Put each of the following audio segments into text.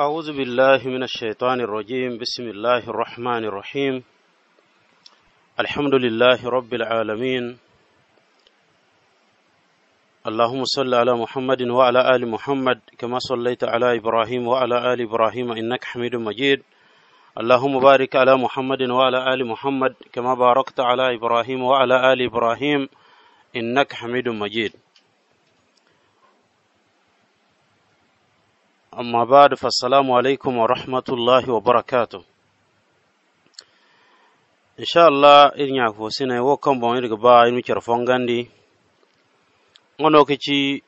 أعوذ بالله من الشيطان الرجيم بسم الله الرحمن الرحيم الحمد لله رب العالمين اللهم صل على محمد وعلى آل محمد كما صليت على إبراهيم وعلى آل إبراهيم إنك حميد مجيد اللهم بارك على محمد وعلى آل محمد كما باركت على إبراهيم وعلى آل إبراهيم إنك حميد مجيد amma ba da fassalamu alaikum wa rahmatullahi wa barakatu insha Allah in ya ko sine wo kan bon yi ba yi mu kirfon gandi lokaci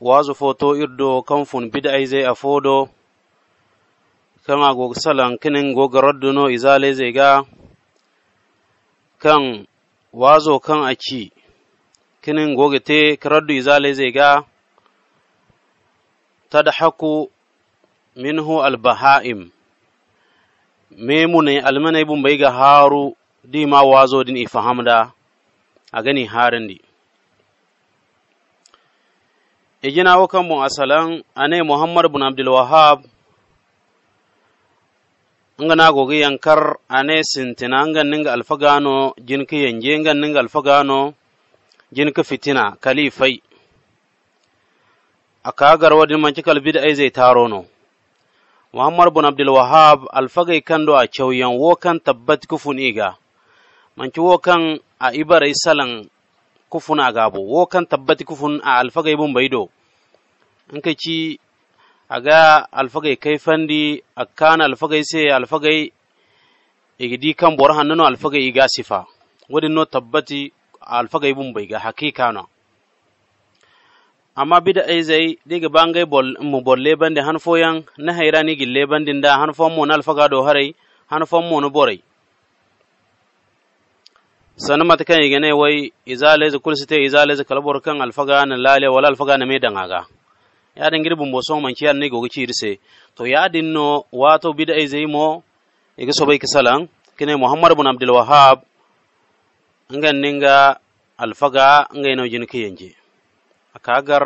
wa wazu foto irdo kan fun yi zai afodo kan ago salan kinin go garaddo no izale zai ga kan wa zo kan a aci kinin goge te karaddo izale zai ga تضحك منه البهائم memune almanai بمبيغا هارو ga haru وازو ma wazo din اغني a gani harin وكم igina اني محمد بن عبد muhammad bin nga na gogi yankar ane sintina nga ninga alfagano jinki yanje nga ninga alfagano jinki fitina kalifai akagarwadi manchikal bid ay zai taro no muhammad bin abdul wahab alfagai kando a cewyan wokan tabbat kufun iga manci wokan a ibarai salan kufun a gabo wokan tabbat kufun a alfagai bun baido in kai ci a ga alfagai kai fandi a kan alfagai sai alfagai igidi kan bor hannu alfagai iga sifa wadin no tabbati alfagai bun baiga hakika no amma bida aizai diga bangai bol mu bol lebande han fo yang na hairani gil lebande nda han fo mo nal faga do harai han fo mo no borai sanu mata kan yige ne wai izale za kulsite izale za kalbor kan alfaga na lale wala alfaga na medan aga ya den girbu mo so man kiyan ne gogi chirse to ya dinno wato bida aizai mo yige so bai kisalan kine muhammad ibn abdul wahhab ngan ninga alfaga ngaino jinki yanje akagar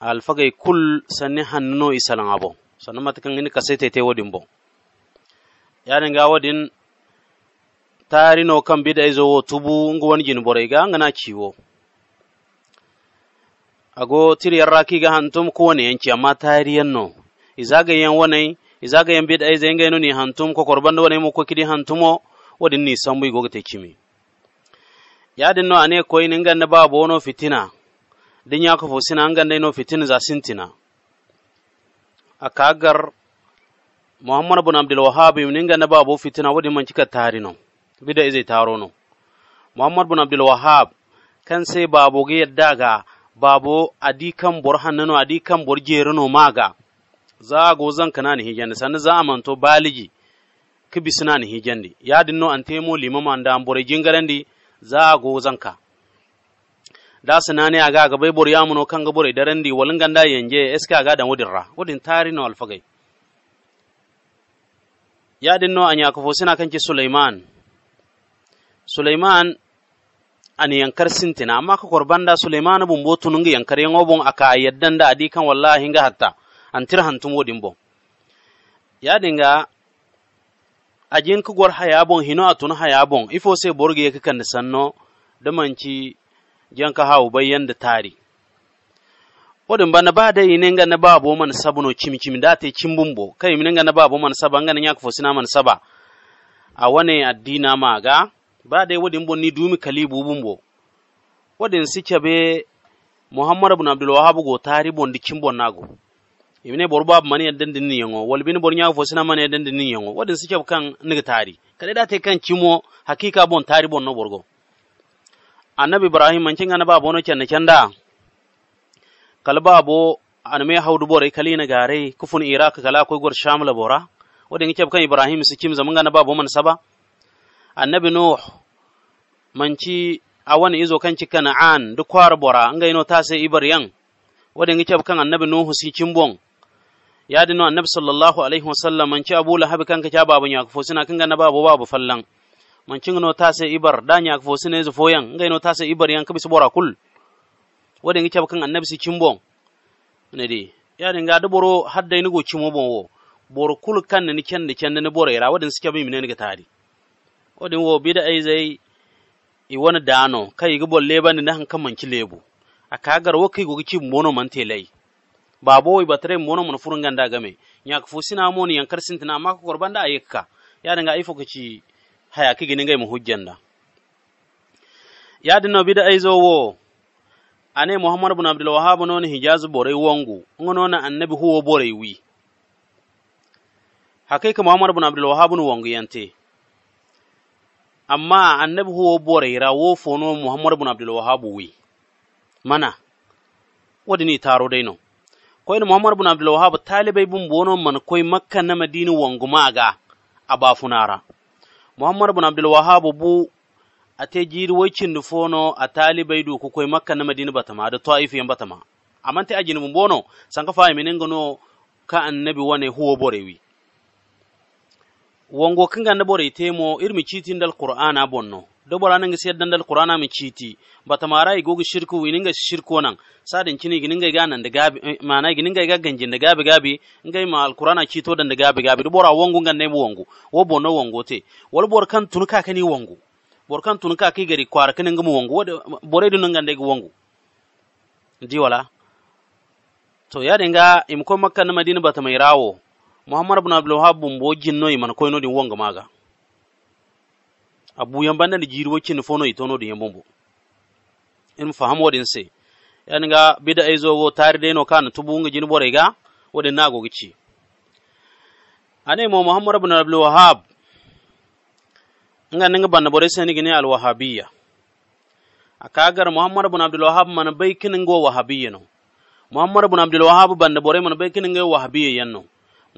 alfagai kul sanni hannuno abo sannan matakan ini kasetete wadin bo yani ga wadin tarino kan bida izo wo tubu nguwan wani jini borai ga ngana ciwo ago tiri yarraki ga hantum ko ne yanci amma tariyan no izaga yan wani izaga yan bida izo yanga gaino ni hantum ko korban wani mu ko kidi hantumo wadin ni sambu igo ga cimi yadin no ane koyin ningan na babu wono fitina din ya kafo sina an ganda ino fitin za sintina akagar muhammad bin abdul wahhab min ganda babu fitina wadi man kika tarino bida izai taro no muhammad bin abdul wahhab kan sai babu ga yadda ga babu adi kan bor hannano adi kan bor maga za go zan kana ni hijandi sanni za manto baligi kibisina ni hijandi yadin no antemo limama anda ambore jingarandi za go zanka da su nane a ga bai bor yamuno kanga bor da randi walin ganda yanje eska ga da wudin ra wudin tari no alfagai ya din no anya ko suna kanki suleiman suleiman an yankar sintina amma ka korban da suleiman bun botu nunga yankar yan obon aka yaddan da adi kan wallahi ga hatta an tir hantum wudin bo ya dinga ajin ku gor hayabon hino atun hayabon ifo se borge ka kan sanno da manci ka ha bayan da tari wadin ba na ba da yi nenga na ba bo man sabu no chim chim da te cin bumbo kai ninga na ba bo man saba ngana nya ko sina man saba a wane addina ma ga ba da wadin bo ni dumi kalibu bumbo wadin sike be muhammad ibn abdul wahhab go tari bon di chim bon nago imine bor bab man yaddan din ni yango wal bin bor nya ko sina man yaddan din ni yango wadin sike kan niga tari kada da te kan cimo hakika bon tari bon no borgo annabi ibrahim mancin ana ba bono cenne canda kal ba bo an me hawdu bore kalina na gare kufun iraq kala koy gor shamla bora wadin ke kan ibrahim su kim zaman ana ba man saba annabi nuh manci awan izo kan ci kana'an duk kwar bora an gaino ta sai ibar yan wadin ke kan annabi nuhu kim bon ya dinu annabi sallallahu alaihi wasallam manci abu lahab kan ka ba ban ya kafo suna kan ga na babu babu fallan cin no sai ibar Da nya fo sine zo foyan ngai no ta sai ibar yan kabis bora kul wadin ngi caba kan annabi si cimbon ne di ya nga da boro hadda ni go cimo bon wo boro kul kan ni kende kende ni boro ira wadin suke bi ne ga tari wadin wo bi da ai zai i wani dano kai ga bolle han na man ci lebu a kagar wo kai go ci mono man te telai babo i batare mono mun furun ganda game sina fusina yan yankar sintina ma ko da ayyuka ya dinga ai fokaci hayaki gini ngai mu hujjanda yadi no bida zo wo ane muhammad ibn abdul wahhab non hijaz borai wangu ngono na annabi huwo borai wi hakika muhammad ibn abdul wahhab nu wangu yante amma annabi huwo borai rawo wo fono muhammad ibn abdul wahhab wi mana wadi ni taro dai no koi no muhammad ibn abdul wahhab talibai bun bono man koi makka na madina wangu maga abafunara muhammad bin abdul wahhab bu te jiri wakin nufono a talibai du ku kai makka na madina batama da ta'if yan batama ta ajin mun bono ka fa e nin gano ka annabi wane huwo borewi wongo kinga na bore temo irmi citin dal qur'ana bonno do borana ngi dandal dal qur'ana mi chiti batamara i gogu shirku ininga shirko nan sadin kini gininga ga nan da gabi eh, mana gininga ga ganjin da gabi gabi ngai ma alqur'ana cito dan da gabi gabi do bora wongu ngan ne wongu wo bono wongu te wal bor kan tun ka kani wongu bor kan tun ka kai gari kwar kani ngam wongu wode bore dun ngan daga wongu di wala to ya dinga im ko makka na madina batamairawo muhammad ibn abdul wahhab bumbo jinno iman koyno din wonga maga abu yamba na jiri kin fono itono da yambumbu in fahamu wadin se yan ga bida ai zo go tare da no kan tubu nga jin bore ga wadin na gogi ci ane mo muhammad ibn abdul wahhab nga nanga banna bore se ni gine al wahhabiyya akagar muhammad ibn abdul wahhab man bai kinin go wahhabiyya no muhammad ibn abdul wahhab banna bore man bai kinin go wahhabiyya yanno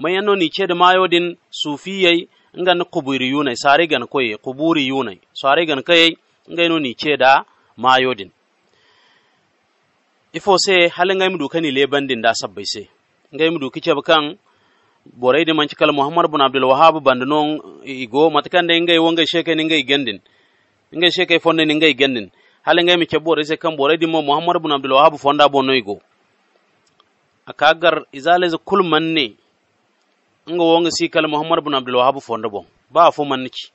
mayanno ni ce da mayo din sufiyai ngan kuburi yunai sari gan koye kuburi yunai sari gan kaye ngai no ni ceda mayodin ifo se halin ngai mudu le bandin da sabbai se ngai mudu ba bakan borai di manci kal muhammad bin abdul wahhab bandunon igo matkan de ngai wonga sheke ni ngai gendin ngai sheke fonne ni ngai gendin halin ngai mi borai se kan borai de muhammad bin abdul wahhab fonda bonno igo akagar izale kulmanne nga wonga si kala muhammad bin abdul wahab fondo bon ba fo manki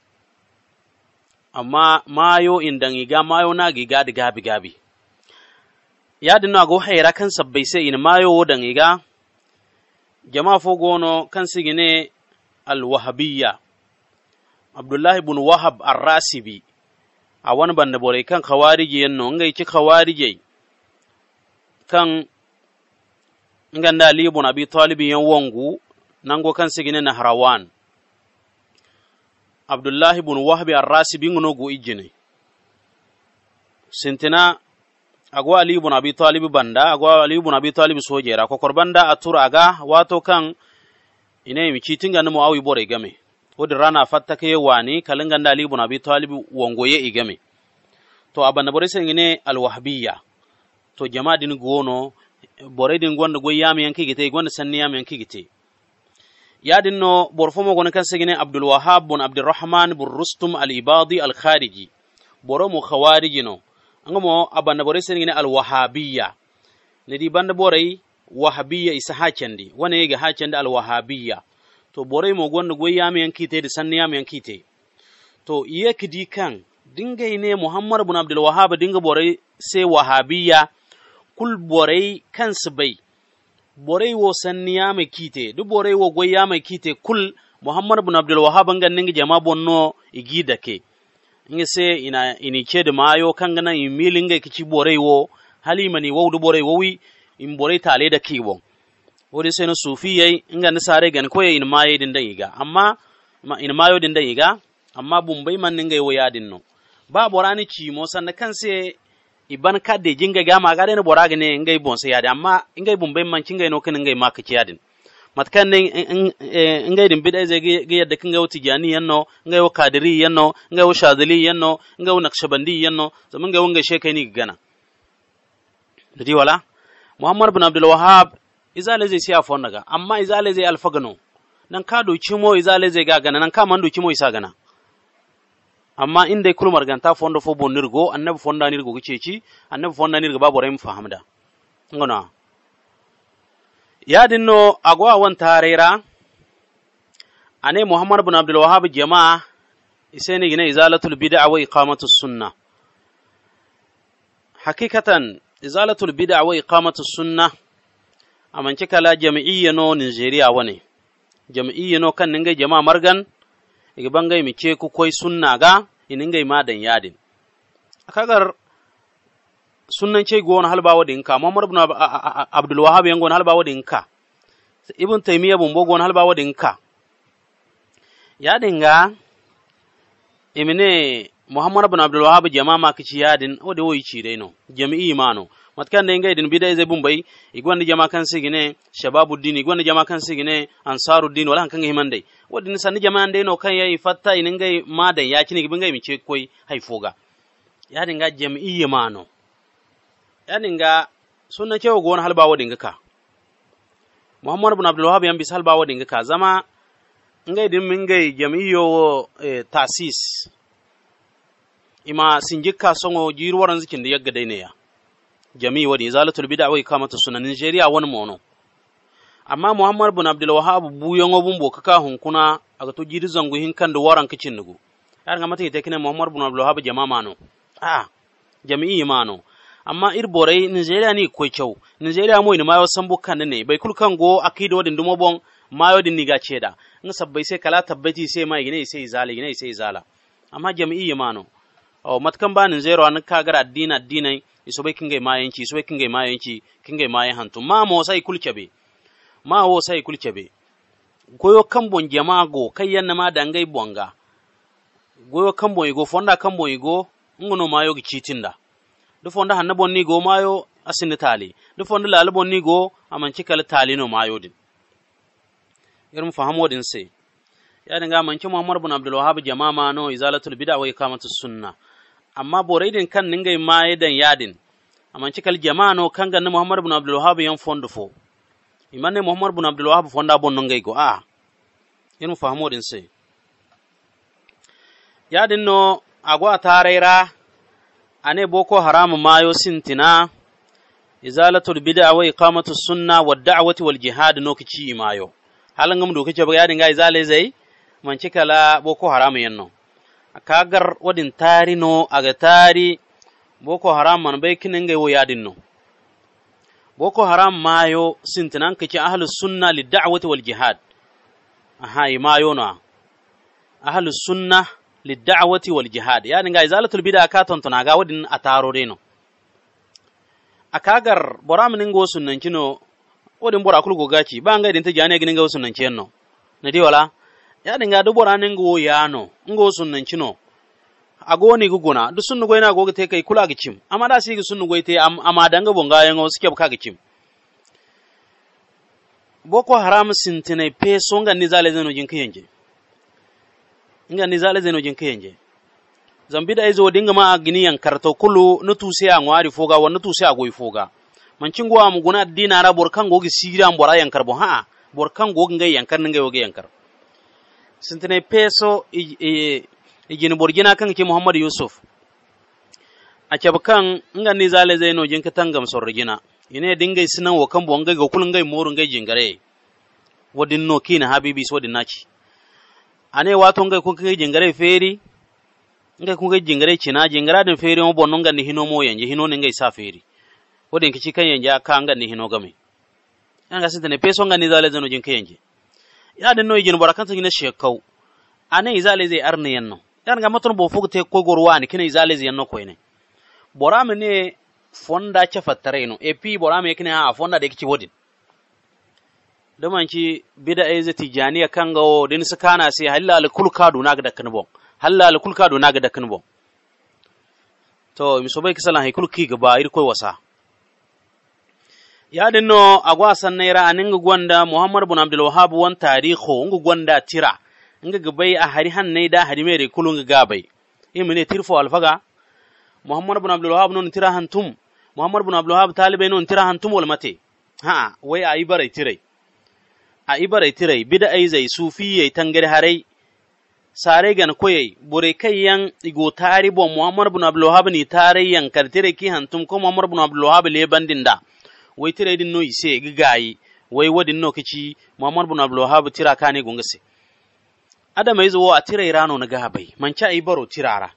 amma mayo indangi ga mayo na gi gadi gabi gabi ya dinna go hayra kan sabbai sai in mayo wodangi ga jama'a fo gono kan sigine al wahabiyya abdullah ibn wahab ar-rasibi a wani banda bore kan khawarije yanno nga ki khawarije kan nganda ali ibn abi talib yan wangu nango kan sigine na harawan abdullahi bun wahbi arrasi bingono go ijine sintina agwa ali bun abi talib banda agwa ali bun abi talib sojera ko korbanda atura aga wato kan ine mi citinga nimo awi bore game wodi rana fatta ke wani kalinganda ali bun abi talib wongoye igame to abanda bore sengine alwahbiya to jama'a din gono bore din gonda goyami yami yanki gite gonda sanni yami yanki gite yadinno borfomo gon kan segine abdulwahab bon abdirahman bon rustum alibadi alkhariji boro mo khawariji no ngomo abanda bore segine alwahabiya di banda bore wahabiya isa hacendi wane ga hacendi alwahabiya to bore mo gonno goy yami yan kite de sanni yami yan kite to iye kidi kan dinga ne muhammad abdul abdulwahab dinga bore se wahabiya kul bore kansu bai borey wo mai kite du borey wo mai kite kul muhammad ibn abdul wahab ngan ningi jama bonno igi ke ngi se ina ini da mayo kangana in milinga kici borey wo halimani wawdu wo wowi in borey tale da kibon wodi seno sufiyai ngan sare gan koye in maye din dan iga amma in mayo din dan iga amma bumbai man ninga wo yadin no ba borani cimo sanna sai. iban de jinga gama gade ne bora ne ngai bonse yadi amma ngai bai man kinga no kin ngai ka ciyadin matkan ne ngai din bidai zai ga yadda kan wuti jani yanno ngai wa kadiri yanno ngai wa shadili yanno ngai wa nakshabandi yanno zaman wanga she shekai ni gana dadi wala muhammad ibn abdul wahhab izale zai siya fon daga amma izale zai alfagano nan ka doki mo izale zai ga gana nan ka man doki mo isa gana amma inda kulmar ganta fondo fo bonirgo annabi fonda nirgo kicheci annabi fonda nirgo babo rem fahamda ngona yadin no agwa wan tarera ane muhammad bin abdul wahhab jama'a isene gina izalatul bid'a wa iqamatus sunna hakikatan izalatul bid'a wa iqamatus sunna amance kala jami'i no nigeria wane jami'i no kan ninga jama'a margan igi bangai mi ke ku koi sunna ga iningai madan yadin akagar sunnan ce gowon halba wadin ka Muhammad ibn Abdul Wahhab yan gowon halba wadin ka Ibn Taymiyyah bun bo gowon halba wadin ka yadin ga imine Muhammad ibn Abdul Wahhab jama'a makici yadin o de woyi ci dai no jami'i mano matkan de ngai din bida zai bumbai igwan ni jama kan sigine din igwan ni jama kan sigine din wala kan ngai mandai wadin san ni jama ande no kan yayi fatta in ngai madan ya kini gibin ngai mi ce koi hay foga ya dinga jam'iyya mano ya dinga sunna cewa gon halba wadin ga ka muhammad ibn abdul wahab yan bis halba wadin ga ka zama ngai din min ngai jam'iyyo e, tasis ima sinjikka songo jirwaran zikin da yagga dai ne ya jami wani izalatul bid'a wai kamata suna Nigeria wani mono amma Muhammad bin Abdul Wahhab buyon obun boka ka hunkuna a to jiri zangu hin kan da waran kicin nugu yar ga mata tekine Muhammad bin Abdul Wahhab jama mano a ah, jami'i mano amma ir borai ne ni koi kyau Nigeria mo ni mayo sambo kan ne bai kul a go akido wadin dumo bon mayo din ni ga ceda in sabbai sai kala tabbati sai mai gine sai zala gine sai zala amma jami'i mano o oh, matkan kan banin zero an ka gara dina dina iso be kinge mayanci iso ma kinge kinga ma yan hantu ma mo sai kulke be ma wo sai kulke be goyo kan bon jama'a go kai yanna ma dangai bonga goyo kan bon go fonda kan bon go ngono mayo gi citinda du fonda hanna bon ni go mayo asin tali du fonda lal bon ni go amanci kal tali no mayo din irin fahamo din sai ya dinga manki Muhammad bin Abdul Wahhab jama'a ma no izalatul bid'a wa iqamatus sunnah amma boraiden kan ningai mayedan yadin amanci kal no kanga ne muhammad ibn abdul wahhab yan fondo fo imane muhammad ibn abdul wahhab fonda bon nongai go a ah. yin fahmo din sai yadin no agwa taraira ane boko haram mayo sintina izalatul bid'a wa iqamatus sunna wa da'wati wal jihad no kici mayo halan gam do kice ba yadin ga izale zai manci kala boko haram no kagar wadin tari no aga tari boko haram man bai kinin wo yadin no boko haram mayo sintinan kake ahlus sunna li da'wati wal jihad aha yi mayo no ahlus sunna li da'wati wal jihad yani ga izalatul bid'a ka tontona ga wadin ataro de no akagar boram ningo sunnan kino wadin bora kulgo gaci ba ngai din ta jani ga ningo sunnan no na di wala ya dinga du borane ngo yano ngo sunnan go ne guguna du sunnu goyna go te kai kula gicim amma da sigi sunnu goy te amma dan danga bonga yan suke ka gicim boko haram sintine pe songa nizale zeno jinkiyenje nga nizale zeno jinkiyenje da izo dinga ma gini yankarta kulu nutuse a wari foga wa nutuse a goyi foga mancin gwa muguna dina ra borkan gogi sigira bora yankar karbo ha borkan kar ninga yankar ga yan yankar sintine peso igini burgina kan ki muhammad yusuf a kebe kan nga ni zale zai no jinka tangam sorrigina ine dingai sinan wa kan bonga ga kulun gai morun gai jingare wadin no kina habibi so din naci ane wato ngai kun kai jingare feri ngai kun jingare cina jingara din feri mo bonno ni hino mo yanje hino ne ngai sa feri wadin kici kan yanje aka ni hino game an ga sintine peso nga ni zale zai no jinka yanje ya da no igin bora kan ne shekau ane izale zai arne yanno yan ga matun bo fugte ko ne kina izale zai yanno koyne bora ne fonda ce fattareno e pi bora me kina a fonda da kici wodin domanci bida e zati janiya kanga o din kana sai halal kulka do naga da kanbo bon halal kulka do naga da bon to mi so bai kisalan hay kulki ga ir koy wasa gwasan Naira a ninga gwanda muhammad bin abdul wahhab wan tarihu ngu gwanda tira nga gabai a hari hannay da hari mere In gabay imine tirfo alfaga muhammad bin abdul wahhab non tira hantum muhammad bin abdul wahhab talibai non tira hantum tum walmate ha wai a ibarai tirai a ibarai tirai bida ai zai yai tangare harai sare gan koyai bure kai yan igo tari bo muhammad bin abdul wahab ni tare yan kartire ki hantum ko muhammad bin abdul wahab le bandinda wai tira idin no ise gigayi wai wadin no kici muhammad bin abdul wahhab tira kane gungase yi zuwa a tira irano na gabai manca ai baro tirara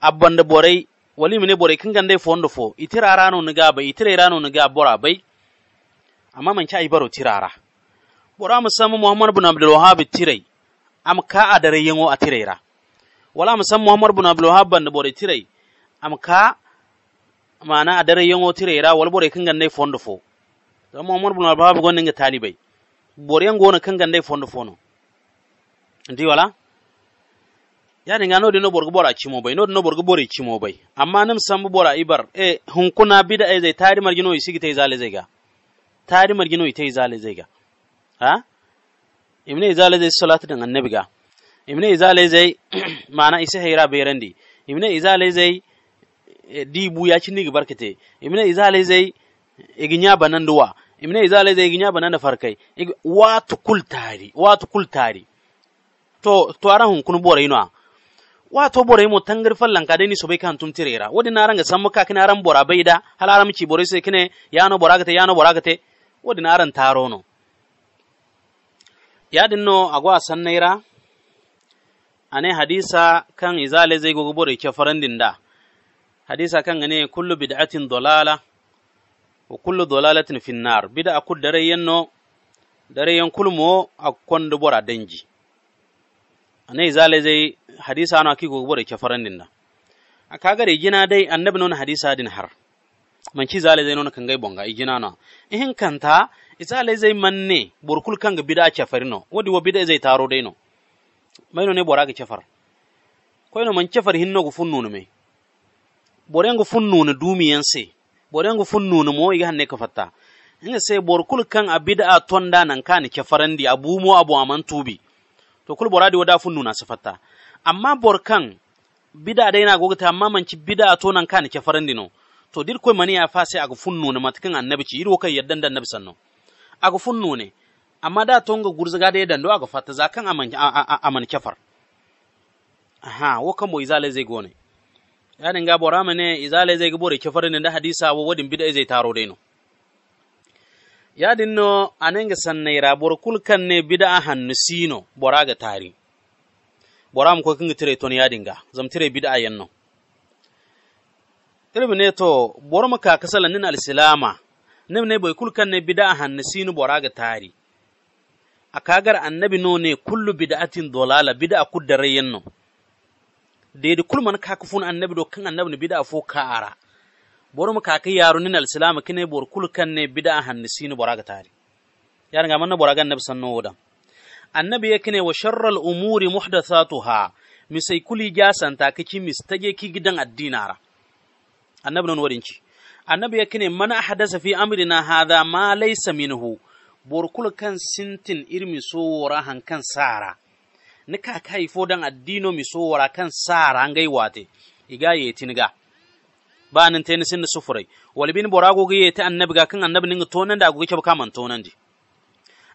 abban da borai wali mine borai kan gande fondo fo itira rano na gabai itira irano na ga bora bai amma manca ai baro tirara bora musamman muhammad bin abdul wahhab tirai am ka adare yango a tiraira wala musamman muhammad bin abdul wahhab ban da borai tirai am ka mana adare yongo tire tirera wal bore kinga gande fondo fo to mo mon bun baba gon ninga talibai bore yango na kinga gande fondo fo no ndi wala ya ninga no dino borgo bora chimo bay no dino borgo bore chimo bay amma nam sam bora ibar e hunkuna bida e zai tari margino yi sigi tai zale zai ga tari margino yi tai zale zai ga ha imne zale zai salatu da annabi ga imne zale zai mana isa hayra bayrandi imne zale zai E, dibu ya cini barkate imne izale zai iginya banan duwa imne izale zai iginya banan da farkai watu kultari watu tari to to aran hun kun bore ino wato bore mo tangar fallan ka dani bai kan tumtirera tirera wadi na ranga san muka kina ran bora baida halaram ci bore sai kine no bora gate no bora gate wadi na ran taro no Ya dinno agwa san naira ane hadisa kan izale zai gogo bore ke farandin da hadisa kan gane kullu bid'atin dalala wa kullu dalalatin fi nar bid'a ku dare yanno dare yan kulmo akon da bora danji anai zale zai hadisa na kiko bora ke farannin na aka gare gina dai annabi non hadisa din har man ki zale zai non kan gai bonga igina na ihin kanta izale zai manne burkul kan ga bid'a ke farino wodi wa bid'a zai taro dai no mai no ne bora ga ke far koyno man ke far hinno gu funnu no mai borengo funnunu dumiyense borengo funnunu mo iga hanne ka fatta inga sai kul kan a tonda nan kan ke farandi abu mo abu aman tubi to kul boradi wada funnuna se fatta amma bor kan bid'a dai na gogata amma man ci bid'a to nan kan ke farandi no to dir koy mani ya fa sai aga funnuna matkan annabi ci iro kai yaddan dan annabi sanno aga nune amma da tonga gurzaga da yaddan do aga fatta zakan aman aman kafar aha wo kan boy zale zai gone ya dinga bora mene izale zai gibore kefarin da hadisa wa wadin bid'a zai taro dai no yadin dinno anan ga sanne ra bor kulkan ne bid'a hannu sino bora ga tari bora mu ko kinga tire ton yadin ga zam tire bid'a yanno tire ne to bor mu ka kasala nin alislama nim ne boy kulkan ne bid'a hannu sino bora ga tari a kagar annabi no ne kullu bid'atin dolala bid'a kuddare yanno deedi kulman kak fun annabi do kan annabi bida fo kaara borum kaka yaro nin alislamu kine bor kulkan ne bida hanni sini boraga taari yar ga manna boraga annabi sanno wodam annabi yakine wa sharral umuri muhdathatuha misai kuli jasanta kiki mistage ki gidan addinara annabi non wadinci annabi yakine mana hadasa fi amrina hadha ma laysa minhu bor kulkan sintin irmi so wora hankan sara nika kai dan addino mi wara kan sara ngai wate iga yetiniga banin teni sinna sufurai walbin borago ga ta annabi ga kan annabi ninga tonan da agogi kaba kaman tonan di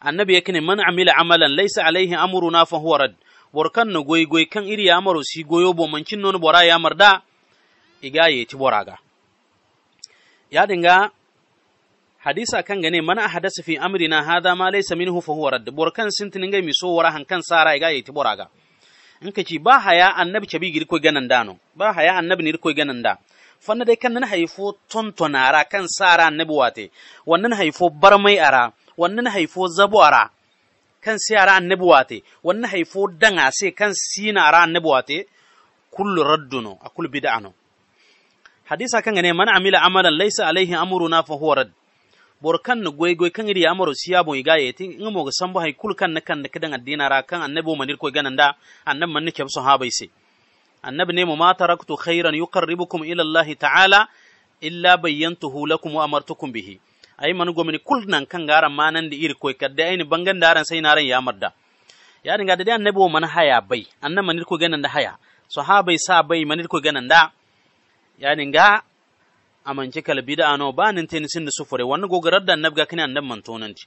annabi ne man amila amalan laysa alaihi amruna fa huwa rad kan no goy goy kan iri yamaro si goyo bo mancin non bora yamar da iga ti boraga ya dinga hadisa kan gane mana a hadasa fi amrina hada ma laysa minhu fa huwa radd bor kan sintin ngai mi so wara hankan sara ga yiti boraga in kaci ba haya annabi cabi gir koy ganan dano ba haya annabi ni koy ganan da fanna dai kan nan haifo tontonara kan sara annabi wate wannan haifo barmai ara wannan haifo zabo ara kan siyara annabi wate wannan haifo danga sai kan ara annabi wate kullu radduno akul bid'ano hadisa kan gane man amila amalan laysa alaihi amruna fa huwa radd borkan na goy goy kan iri amaro siya bon iga yeti inga mo sambo hay kul kan na kan na kidan addina ra kan annabi manir ko gananda annab man nake so habai sai. annabi ne mu ma taraktu khairan yuqarribukum ila Allah ta'ala illa bayyantuhu lakum wa amartukum bihi ay man mani kul nan kan garan manan da iri koy kadde ayni bangan daran sai naran ya marda ya dinga da annabi man haya bai annabi manir ko gananda haya sahabai sa bai manir ko gananda ya dinga amanci kal ano ba nin tin sin sufure wannan go garar da annabga kini annab man tonanti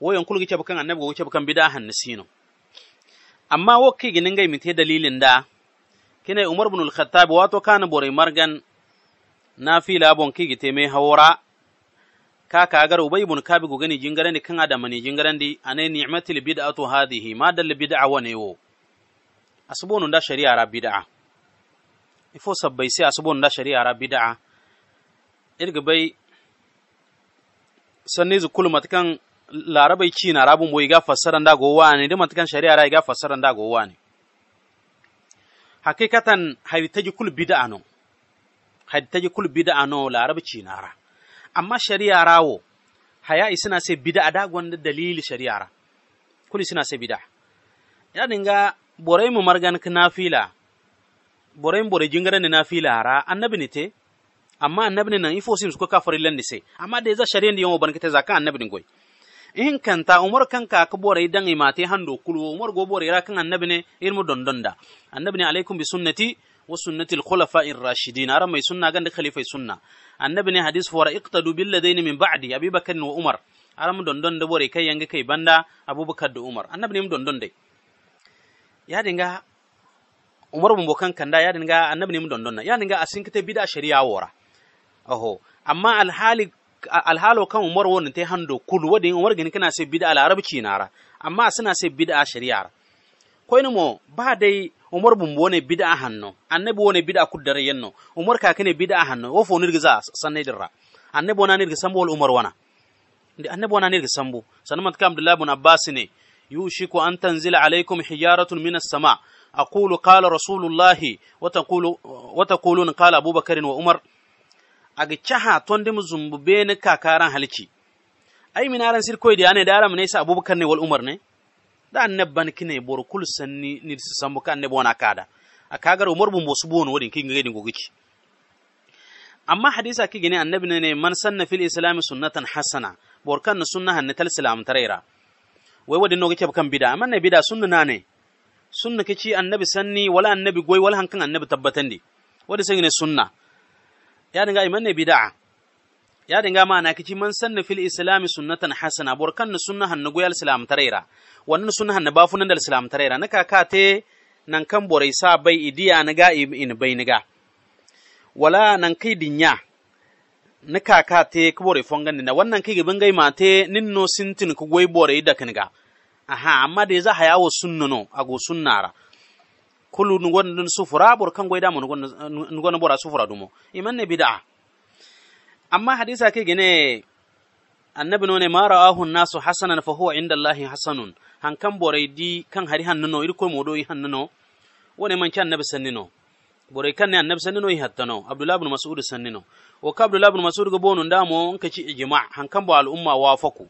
wo yan kulgi ce kan annab go ce kan bid'a han sino amma wo ki ginin gai mite dalilin da kine umar ibn al-khattab wato kana bore margan na fi bon ki gite mai hawra ka ka gar ubay ibn kabi go gani jingarandi kan adam ne jingarandi anai ni'matil bid'atu hadhihi ma dal bid'a wa ne wo asbonu da shari'a ra bid'a ifo sabbaisi shari'a shari'ara bid'a irga bai sanne zu kul matakan larabai ci na rabun boy ga fassara da go wani da shari'a shari'ara ga fassara da go wani hakikatan haytaji kul bid'a no haytaji kul bid'a no larabai ci na ra amma shari'a rawo haya isina sai bid'a da gwanda dalili shari'ara kul isina sai bid'a ya dinga boraimu mu margan knafila borain bore jingara ne na filara annabi ne te amma annabi ne nan ifo sims ko ka farillan ne se amma da za shari'a ne yawo ban kita zaka annabi ne goy in kanta umar kan ka ka bore dan e mate hando kulu umar go bore ra kan annabi ne irmu dondonda annabi ne alaikum bi sunnati wa sunnati al khulafa ar-rashidin ara mai sunna ganda khalifai sunna annabi ne hadis fora iqtadu bil ladaini min ba'di abubakar wa umar ara mu dondonda bore kai yanga kai banda abubakar da umar annabi ne mu dondonda ya dinga umar bumbo kan kanda ya dinga annabi ne mu dondon ya dinga asin kite bida shari'a wora oho amma alhali alhalo kan umar won te hando kulu wadin umar gani kana sai bida alarabci nara amma suna sai bida shari'a ni mo ba dai umar bumbo ne bida hanno annabi wone bida kuddar yanno umar ka kane bida hanno wo fo nirgiza sanne dirra annabi wona nirgi sambo wal umar wana ndi annabi wona nirgi sambo sanamat kam abdullah ibn abbas ne yushiku an tanzila alaikum hijaratun minas sama' أقول قال رسول الله وتقول وتقولون قال أبو بكر وعمر أجي تشها تندم زمب بين كاكاران هلكي أي من أرن سير كويدي أنا دارم نيسا أبو بكر والعمر نه da annabban kine bor kul sanni ni sambu kan ne bona kada akagar umar bu mosu bon wodin kin gade dingo gici amma hadisa ki gani annabi ne man sanna fil islam sunnatan hasana bor kan sunna hanne tal salam taraira wai wadin no gice kan bida amma ne bida sunna ne sunna ke ci annabi sanni wala annabi goy wala hankan annabi tabbatan di wadi ne sunna ya dinga imanne bid'a ya dinga ma na kici man sanna fil islami sunnatan hasana bor kan sunna hanna al islam tarera wannan sunna hanna ba funan dal islam tarera naka ka te nan kan borai sa bai idiya ga, in bai niga wala nan kai dinya na kaka te ku bore fongan ne wannan kai gaban gai mate ninno sintin ku goy bore da kanga aha amma de za hayawo sunna no go sunnara kullu nugon sufura bor kan goida mo na bora sufura dumo iman ne bid'a amma hadisa ke gene annabi no ne ma ra'ahu nasu hasanan fa huwa inda allahi hasanun han kan borai di kan hari hannuno ko modo yi hannuno wone man kan annabi sannino borai kan ne annabi sannino yi hattano Abdullahi ibn mas'ud sannino wa ka Abdullahi ibn mas'ud go bonu ndamo in ka ci ijma' han kan bo al'umma wafaku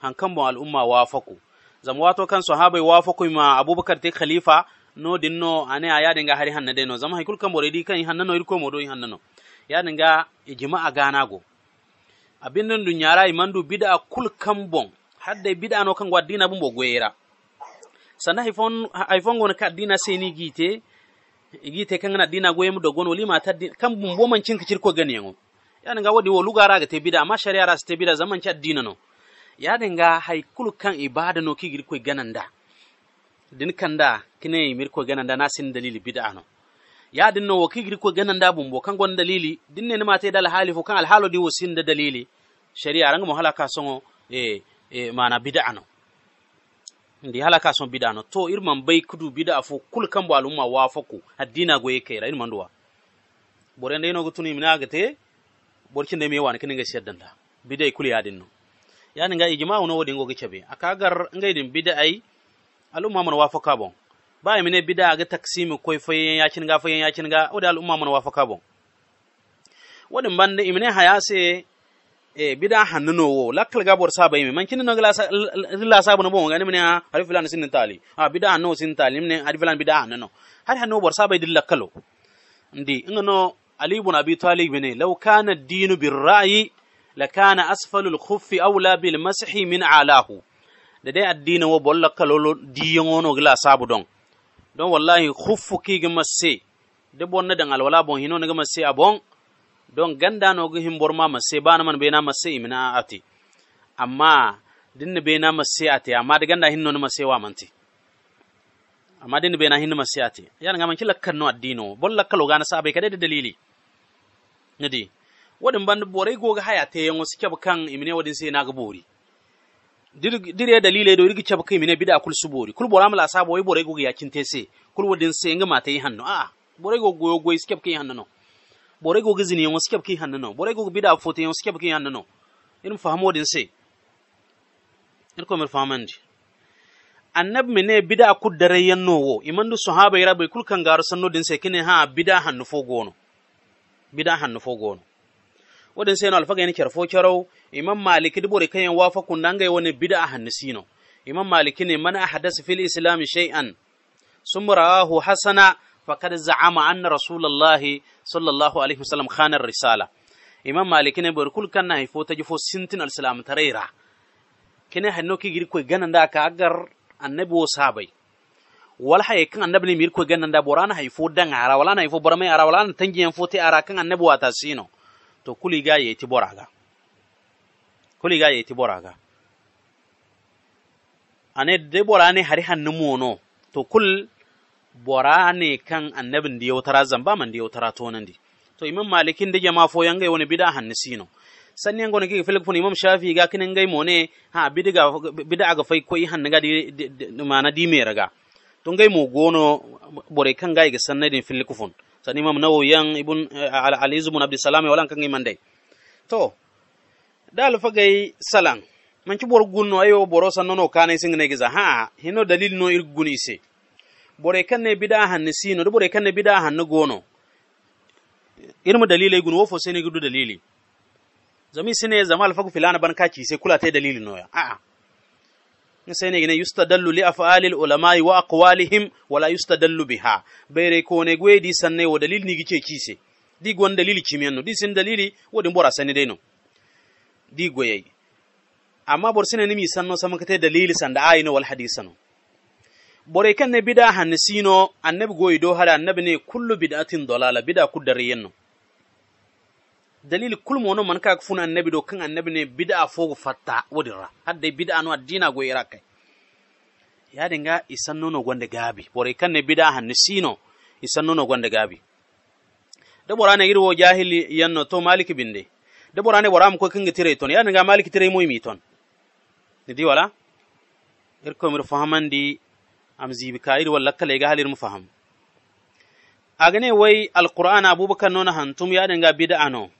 han kan bo al'umma wafaku Zama wato kan sahabai wafaku ma abubakar te khalifa no dinno ane aya dinga hari hanna deno zam haikul kan boredi kan no irko modo no ya dinga a gana go abin nan dunyara imandu bid'a kul kan bon hadda bid'a no kan gwadina bumbo goyera sana haifon haifon gona ka dina seni gite igite kan na dina goyemu da gon wali mata kan bumbo man cin ko gani yango ya dinga wadi wo lugara ga te bid'a amma shari'a ras te bid'a zaman ci addina no yadinga hai kulu kan ibada no kigir koy gananda din kanda kine mirko gananda na sin dalili bid'a no yadin no kigir koy gananda bumbo kan gon dalili din ne mate dal halifu kan al halo di wasin da dalili shari'a ranga mo halaka songo e e mana bid'a no ndi halaka son bid'a no to irman bai kudu bid'a fo kulu kan bo al'umma wa fako addina yake ra irman duwa bore ndeno gutuni mina gate borkin da me ne kinin ga da bidai kul yadin no yani nga ijma uno wodi ngogi chebe akagar ngai din bid'ai al'umma man wafaka bon ba mine bid'a ga taksimi koy ya yakin ga ya yakin ga wodi al'umma man wafaka bon wodin bande imine hayase e bida hannuno wo lakkal gabor saba yimi man kinno gala la saba no bon ngani mena ah, hari filan sin tali a ah, bida hanno sin tali mena hari filan bida hanno har hanno bor saba dilla kalo ndi ngano ali ibn abi talib ne law kana ad-din bir ra'yi lakana asfalul khuffi awla bil mashi min alahu da dai addina wo bolla kalolo diyono gila sabu don don wallahi khuffu ki gima se dan alwala bon hino ne don ganda no gi himbor ma masse bana man bena ati amma dinna bena masse ati amma de ganda hinno ne wa manti amma dinna bena hinno masse ati yana ngaman kila kanno addino bolla kalo gana sabe kade da dalili nadi wadin banda borai goga haya ta yan wasu kyabu kan imine wadin sai ga bori dire dalile do irgi kyabu kan imine bida kul su bori kul bora mula sabo wai borai goga yakin sai. kul wadin sai gama ta yi hannu a borai goga goyo goyi su kyab kan hannu no borai goga zini yan wasu kyabu kan hannu no borai goga bida fote yan wasu kyabu kan hannu no irin fahamo din sai irin ko a fahamandi annabi mine bida ku dare yan nowo imandu sahaba yara bai kul garu sannu din sai kine ha bida hannu fo gono bida hannu fo gono wadin seno alfaga yana kyarfo kerau imam maliki dibore kan yan wafa kun dangai wani bid'a no imam maliki ne man ahdasa fil islam shay'an summa rawahu hasana faqad za'ama anna rasulullahi sallallahu alaihi wasallam khana risala imam maliki ne bar kul kan na fo ta jifo sintin al-islam tarayra kene hanno ki gir ko ganan da ka agar annabi wa sabai wal hay kan annabi mir ko ganan da borana hay fo dan ara wala na hay fo mai ara wala na tangiyan fo te ara kan annabi wa tasino to kuliga yeti boraga kuliga bora ga ane de ne hari hannu mono to kul ne kan annabin da yautara zamba man da yautara nan di to imam malikin da jama'a fo yanga wani bida hannu sino sanni yanga ne kike fun imam shafi ga kinin gai ne ha bid'a bida ga fai koi hannu ga di mana di me raga to gai mo gono bore kan gai ga sannadin fun sani imam nawawi yang ibn eh, al aliz ibn abd salam wala kan imande to dal fagay salan man ci bor gunno ayo boro san nono kane sing ne giza ha hino dalil no irgun ise bore kan ne bida han ne sino do bore kan ne bida han no gono mu dalilai e gun wofo sai ne gudu dalili zami sine zama alfagu filana ban kaci sai kula ta dalili noya a'a nsenegne yustadallu liafali lulamai wa aqwalihim wala yustadallu biha bere kone gwedi sanne wo dalil nigi ce di gon dalili cimiyanno di sin dalili wodin bora sani deno di goyey amma bor sine nimi sanno samakate dalili sanda ayino wal hadisano bore kan ne bida hanne sino annabi goyi do hada annabi ne kullu bid'atin dalala bida kuddariyenno dalili kulmo no man ka funa annabi do kan annabi ne bid'a fogo fatta wodira hadde bid'a no addina go ira kai ya dinga isan gonde gabi bore kan ne bid'a han sino isanno no gonde gabi da borane irwo jahili yanno to maliki binde da borane waram ko kinga tire ton ya dinga maliki tire moy mi ton di wala irko mir fahamandi am zibi kair walla kale ga halir mu faham agane wai alqur'an abubakar nona hantum ya dinga bid'a no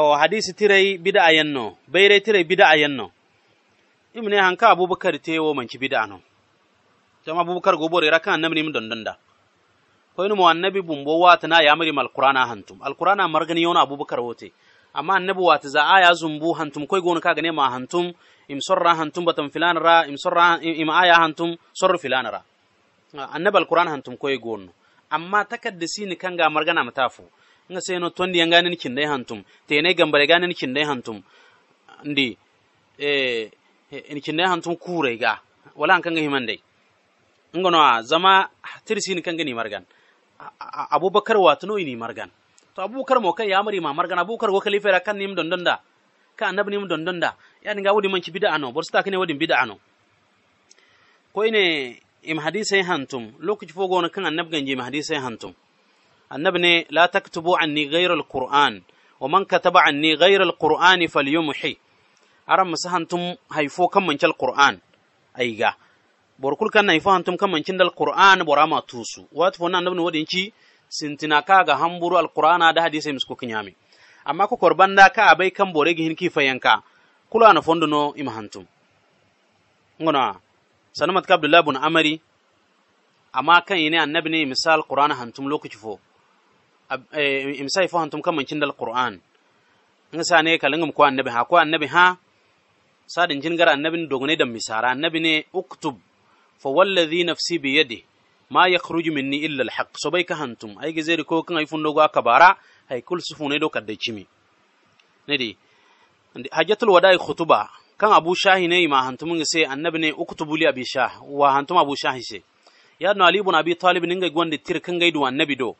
o hadisi tirai bida yanno bayre tirai bida yanno imne hanka abubakar te wo manci bida no jama abubakar go bore rakan namni mun dondonda ko inu annabi bumbo watana ya mari mal qur'ana hantum al qur'ana margani yona abubakar wote amma annabi wata za aya zumbu hantum koy gonu kaga ne ma hantum im sorra hantum batam filan ra im sorra aya hantum sorra filan ra annabi al qur'an hantum koy gonu amma takaddisi ni kanga margana matafu nga no tondi yanga nen kindai hantum ne gambare ga nen kindai hantum ndi eh en dai hantum kure ga wala an kanga himandai ngono no zama tirsin kanga ni margan abubakar watno ini margan to abubakar mo kai yamari ma margan abubakar go khalifa kan nim dondonda ka annabi nim dondonda yani ga wudi manci bid'a no bor sta kane wudi bid'a no koine im hadisi hantum lokaci fogo kan annabi ganje im hadisi hantum annabi ne la taktubu anni ghayra alquran wa man kataba anni ghayra alquran falyumhi aran musahantum haifo kan manci alquran aiga bor kul kan haifo hantum kan mancin alquran borama tusu wat fona annabi ne wadinci sintina kaga hamburu alqurana da hadisi misku kinyami amma ko korbanda ka abai kan bore gihin kifayanka kula na fondo no imahantum ngona sanamat ka abdullah ibn amari amma kan yene annabi ne misal qur'ana hantum lokaci fo Eh, imsai fo hantum kam mancin dal qur'an ngasa ne kalangam ko annabi ha ko annabi ha sadin gara annabi dogone da misara annabi ne uktub fa wallazi nafsi bi yadi ma yakhruju minni illa alhaq so bai ka hantum ai gezeri ko kan ai fundo ga kabara ai kul ne do kadde chimi di hajatul wada'i khutuba kan abu shahi ne ma hantum sai annabi ne uktubu li abi shah wa hantum abu shahi sai ya no ali ibn abi talib ninga gonde tir kan gaidu annabi do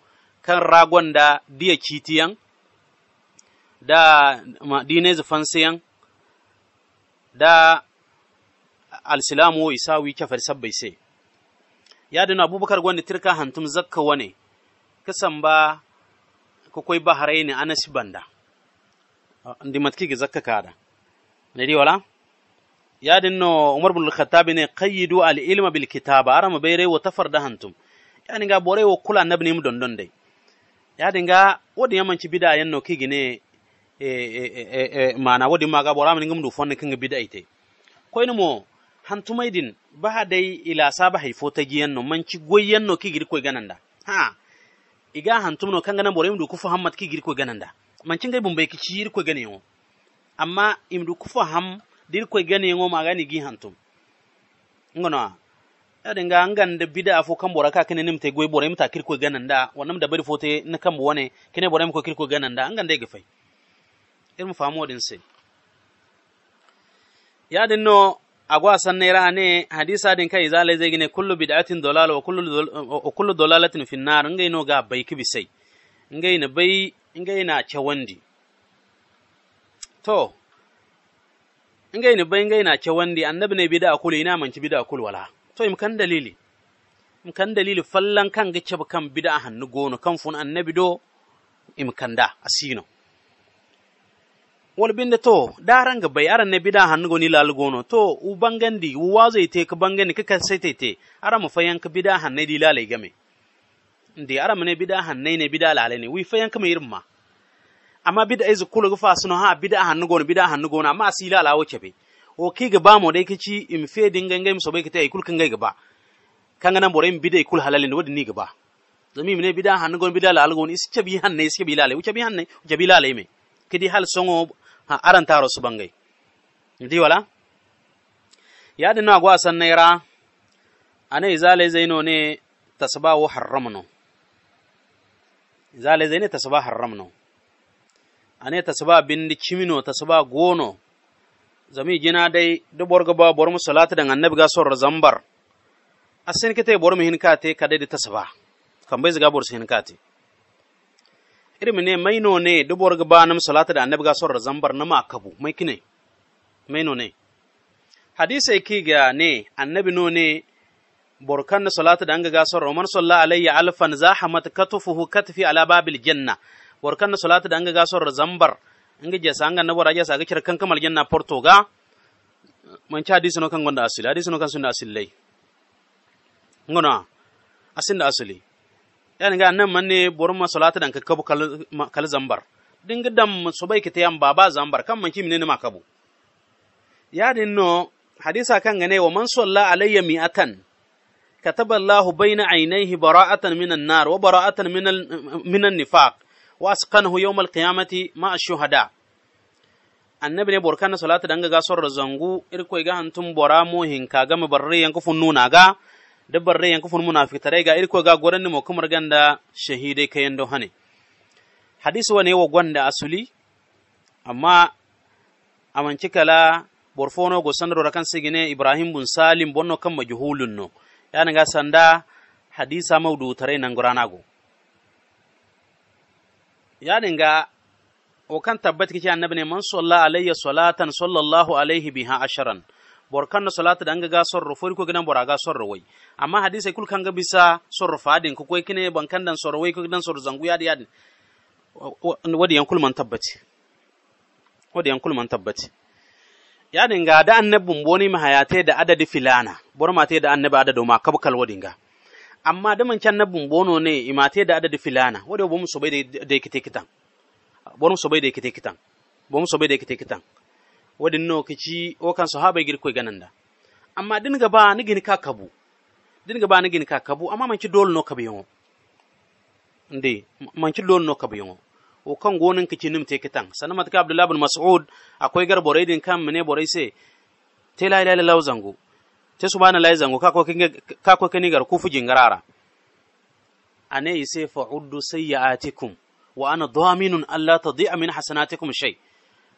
kan ragon da diya kitiyan, da madine zufansiyan, da alsilamu isawi kyafar sabbai sai. Ya duna abubakar gwanda tirka hantum zakka wane, kasan ba kukwai baharai ne ana banda, ndi matki ga zakka kada. Ne di wala? Ya dinno Umar bin Khattab ne qayyidu al-ilma bil kitaba arama bayrai wa tafarda hantum. Yani ga borai wa kula nabni mu dondon dai. yadinga wodi yamanci bida yanno kigine e, e, e, e, mana wodi ga bora min ngumdu fonne kinga bida ite koyni mo din ba dai ila saba hay fotagi yanno manci goy yanno kigiri koy gananda ha iga no kanga nan bora imdu kufu hammat kigiri koy gananda manci ngai bumbai kici yiri koy ganeyo amma imdu kufu ham dir koy ganeyo magani gi hantum ngono yadin ga an da bida fo kan bora ka kene nimte goy bora ta kirko ganan da wannan da bari fote na kan bo ne kene bora ko kirko ganan da angan ga fai ir mu famo din sai yadin no agwa san ne rane hadisa din kai zalai zai gine kullu bid'atin dalala wa kullu wa kullu dalalatin fi nar ngai no ga bai kibi sai ngai na bai ngai na cewandi to ngai na bai ngai na cewandi annabi ne bida akulu ina manci bida akulu wala so im kan dalili im kan dalili fallan kan ga ba kan bida hannu gono kan fun annabi do im kan da asino wal binde to ga bai aran ne bida hannu goni lal gono to u bangandi u wazo ite ka bangani ka sai tete ara mu fayan ka bida hanne di lalai game ndi ara mu ne bida hanne ne bida lalai ne wi fayan ka mai ma amma bida izu kula ga fasino ha bida hannu gono bida hannu gono amma asila lawo cebe o ki ga ba mo dai kici in fe dinga ngai so bai kitai kul kan gai gaba kan ganan bore bida bidai kul halalin da wadin ni gaba zami mine bida hannu gon bida la algon is cabi han ne is cabi la le cabi han ne cabi la me kidi hal songo ha aran taro su bangai ndi wala ya na gwa san naira ane izale zaino ne tasbahu haramno zale zaino ne ta ane haram bin a ne bindi cimino gono zami gina dai duk borga ba bor musalata da annabi ga sor zambar asin kete bor mu hinka te kada da tasaba kan bai zaga bor hinka te irin ne mai no ne da borga ba nam salata da annabi ga sor zambar na makabu mai kine mai no ne hadisi ki ga ne annabi no ne borkan salata da an ga sor man salla alayya alfan zahamat katufuhu katfi ala babil janna borkan salata da an ga sor zambar nga jesa anga na wara jesa ga kan kamal janna porto ga man cha disno kan gonda asli disno kan sunna asili ngona asin da asli yani ga nan manne borma salata dan kakkab kabu kal zambar dinga dam sobai kita yan baba zambar kan man kimine ne makabu yadin no hadisa kan gane wa man salla alayya mi'atan kataballahu bayna aynayhi bara'atan minan nar wa bara'atan minan minan من واسقنه يوم القيامة مع الشهداء annabi ne borkan na salatu danga ga sorra zangu irko ga antum bora mo hin ka ga mabarre yan kufun nuna ga da barre yanku funnu ga irko ga goran mo kumar ganda shahide kayan ndo hane hadisi wane wa gwanda asuli amma amanci kala borfono go sanro rakan sigine ibrahim bun salim bonno kan majhulun no yana ga sanda hadisa maudu tare nan go ga o kan tabbati annabi ne man solla alayya salatan sallallahu alayhi biha asharan bor kanno da danga ga sorro fori ko gidan boraga sorro wai amma hadisi kul ga bisa sorro fadin ko Koi kine ban dan sorro wai ko gidan sorro zangu yadi yadi wadi kul man tabbati wadi kul man tabbati yadin ga da annabun boni mahayate da adadi filana bor mate da annabi adado ma kabkal wadinga amma da man can bumbono ne imate da adadi filana wadda bo muso bai da kite kitan bo muso bai da kite kitan bo muso bai da kite kitan wadda no kici o kan sahaba gir ganan da amma din gaba ba ni gini ka kabu din gaba ni gini ka kabu amma man ci dol no kabe yo ndi man ci dol no kabe yo o kan gonin kici nim te kitan sanan matka abdullah bin mas'ud akwai gar boraydin kan mene borai se te la ilaha illallah zango te subhanallah zango kako kenigar kufu jingarara ane ise fa'uddu sayyi'atikum wa ana dhaminun alla tadhi'a min hasanatikum shay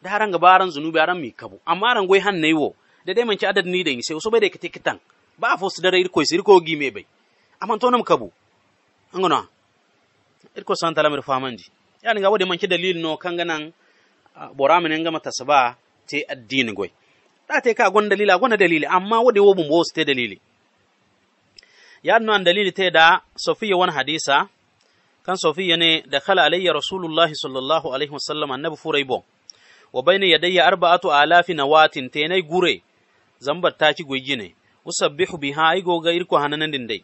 da haran gabaran zunubi aran mi kabu amma ran goy han naiwo da dai manci adad ni da ise so bai da kite kitan ba fo su dare irko sir ko gi me bai amma to nam kabu ngona irko san talamir famanji yani ga wode manci dalil no kanganan boramin ngama tasaba te addini goy ɗate ka gwanda dalili a dalili amma wode wo bumbo te dalili yaɗno an dalili te da sofiya wani hadisa kan sofiya ne da kala alayya rasulullahi sallallahu alaihi wasallam annabi furai bon wa bayna yadayya arba'atu alafi nawatin tenai gure zambar ta ci goyi ne usabbihu biha ai goga irko hananan din dai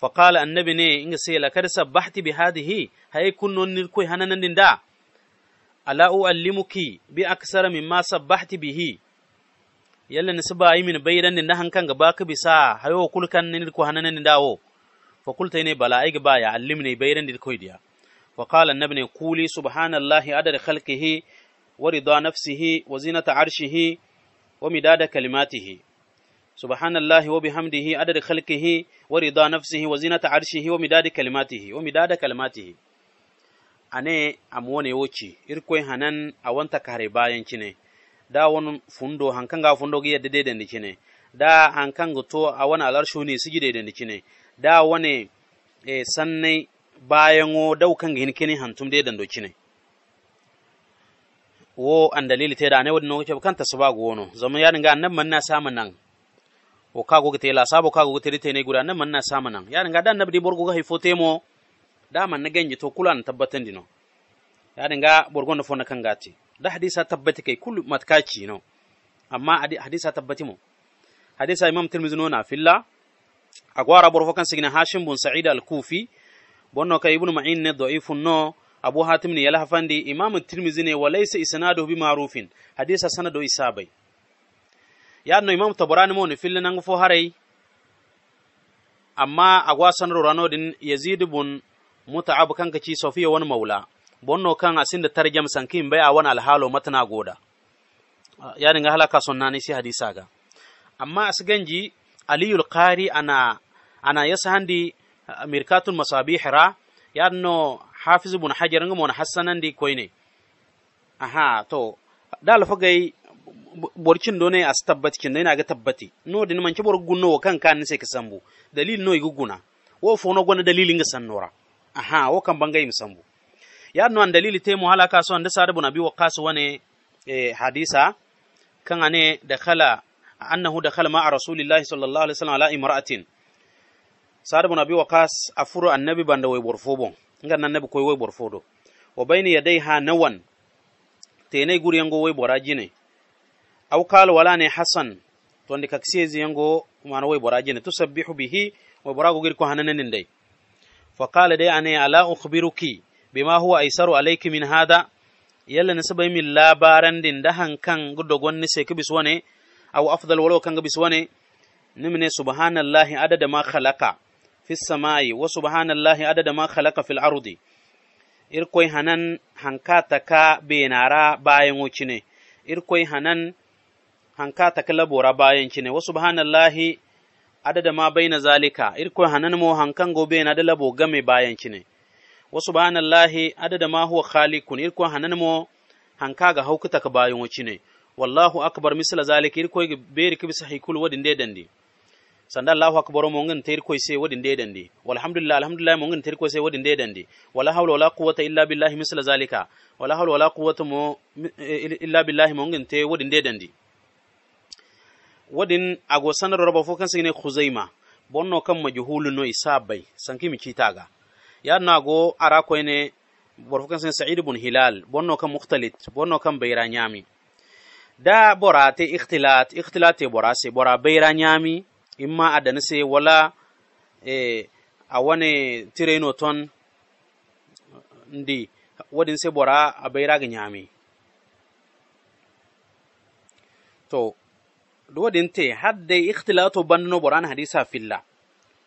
fa qala annabi ne inga sai la kar sabbahti bi hadhihi hay kunnon dinda. hananan din da ala uallimuki bi aksara mimma sabbahti bihi yalla ni siba min bayran ni nahan kan gaba ka bisa hayo kulkan ni ko hananan ni dawo fa kulta ne bala ai gaba ya allimni bayran ni ko idiya wa qala annabni quli subhanallahi adad khalqihi wa rida nafsihi wa zinata arshihi wa midada kalimatihi khalqihi wa وبحمده nafsihi wa zinata arshihi wa midada kalimatihi wa midada kalimatihi ane amone wochi irkoi hanan awanta kare bayan kine da wani fundo ga fundo gi daidai da niki kine da ga to a wani alar shuni sigi da niki kine da wani e eh, sanne bayan o daukan ga hinkini hantum da niki kine wo an dalili te da ne wadda wuce kan kanta su ba wono zama ya dinga nan manna samun nan o kago gite la sabo kago gite rite ne guda nan manna samun nan ya dinga dan nabdi borgo ga haifo temo da man na ganje to kula na tabbatan dino ya dinga borgo na fona kan gati da hadisa tabbati kai kullu matkaci no amma hadisa tabbati mu hadisa imam tirmizi na filla agwara borfo kan sigina hashim bun sa'id al-kufi bonno kai ibnu ma'in ne da'ifun no abu hatim ne yalhafandi imam tirmizi ne walaysa isnadu bi ma'rufin hadisa sanadu isabai no imam tabarani mo ne filla nangu fo harai amma agwa sanro rano din yazid bun muta'ab kanka ci sofiya wani maula bonno kan asinda tarjam sankin bai awan alhalo matana goda yani nga halaka sonnani si hadisa ga amma asganji aliyul qari ana ana yasahandi ah, mirkatul masabih yanno hafiz ibn hajar nga hasanan di koyne aha to dal fagai borcin do ne a kin dai na ga tabbati no din man bor gunno kan kan sai ka sambu dalil no igu guna wo fono gona dalilin ga sannora aha wo kan bangai mu sambu Ya nu an dalili temu hala kaso anda sa'ad ibn abi waqas wane eh, hadisa kan ane dakhala annahu dakhala ma'a rasulillahi sallallahu alaihi wasallam ala imra'atin sa'ad ibn abi waqas afuru annabi banda way borfobo ngan annabi koy way borfodo wa bayni yadayha nawan tene guri yango way borajine aw kal wala ne hasan to ndika kisezi yango mana way borajine tusabbihu bihi way borago gir ko hananen ndai fa kala dai ane ala ukhbiruki bima huwa aisaru alayki min hada yalla ni sabai min labaran din da hankan gudogon ne sai ka wane aw afdal walaw kan ga wane nimne subhanallahi adada ma khalaqa fi samai wa subhanallahi adada ma khalaqa fil ardi irkoy hanan hankata ka benara bayan wucine irkoy hanan hankata ka labora bayan cine wa subhanallahi adada ma baina zalika irkoy hanan mo hankan gobe na da labo game bayan cine na lahi adada ma huwa khaliqun irko hananmo hanka ga haukata ka bayan ne wallahu akbar misla zalika irko beri kibisa haikul wadin de dandi sanda allahu akbar mo ngin tayir koy sai wadin de dandi walhamdulillah alhamdulillah mo ngin tayir koy sai wadin de dandi wala hawla wala quwwata illa billahi misla zalika wala hawla wala quwwata mo illa billahi mo ngin tay wadin de dandi wadin ago sanar roba fokan sine khuzaima bonno kan majhulun no isabai sanki mi kitaga go ara koyne san said ibn hilal bonno kan mukhtalit bonno kan bayra nyami da borate ikhtilat ikhtilat borase bora bayra nyami imma sai wala e, a wane tireno ton ndi wadin se bora a ga nyami to do wadin te hadde ikhtilato bandano borana hadisa filla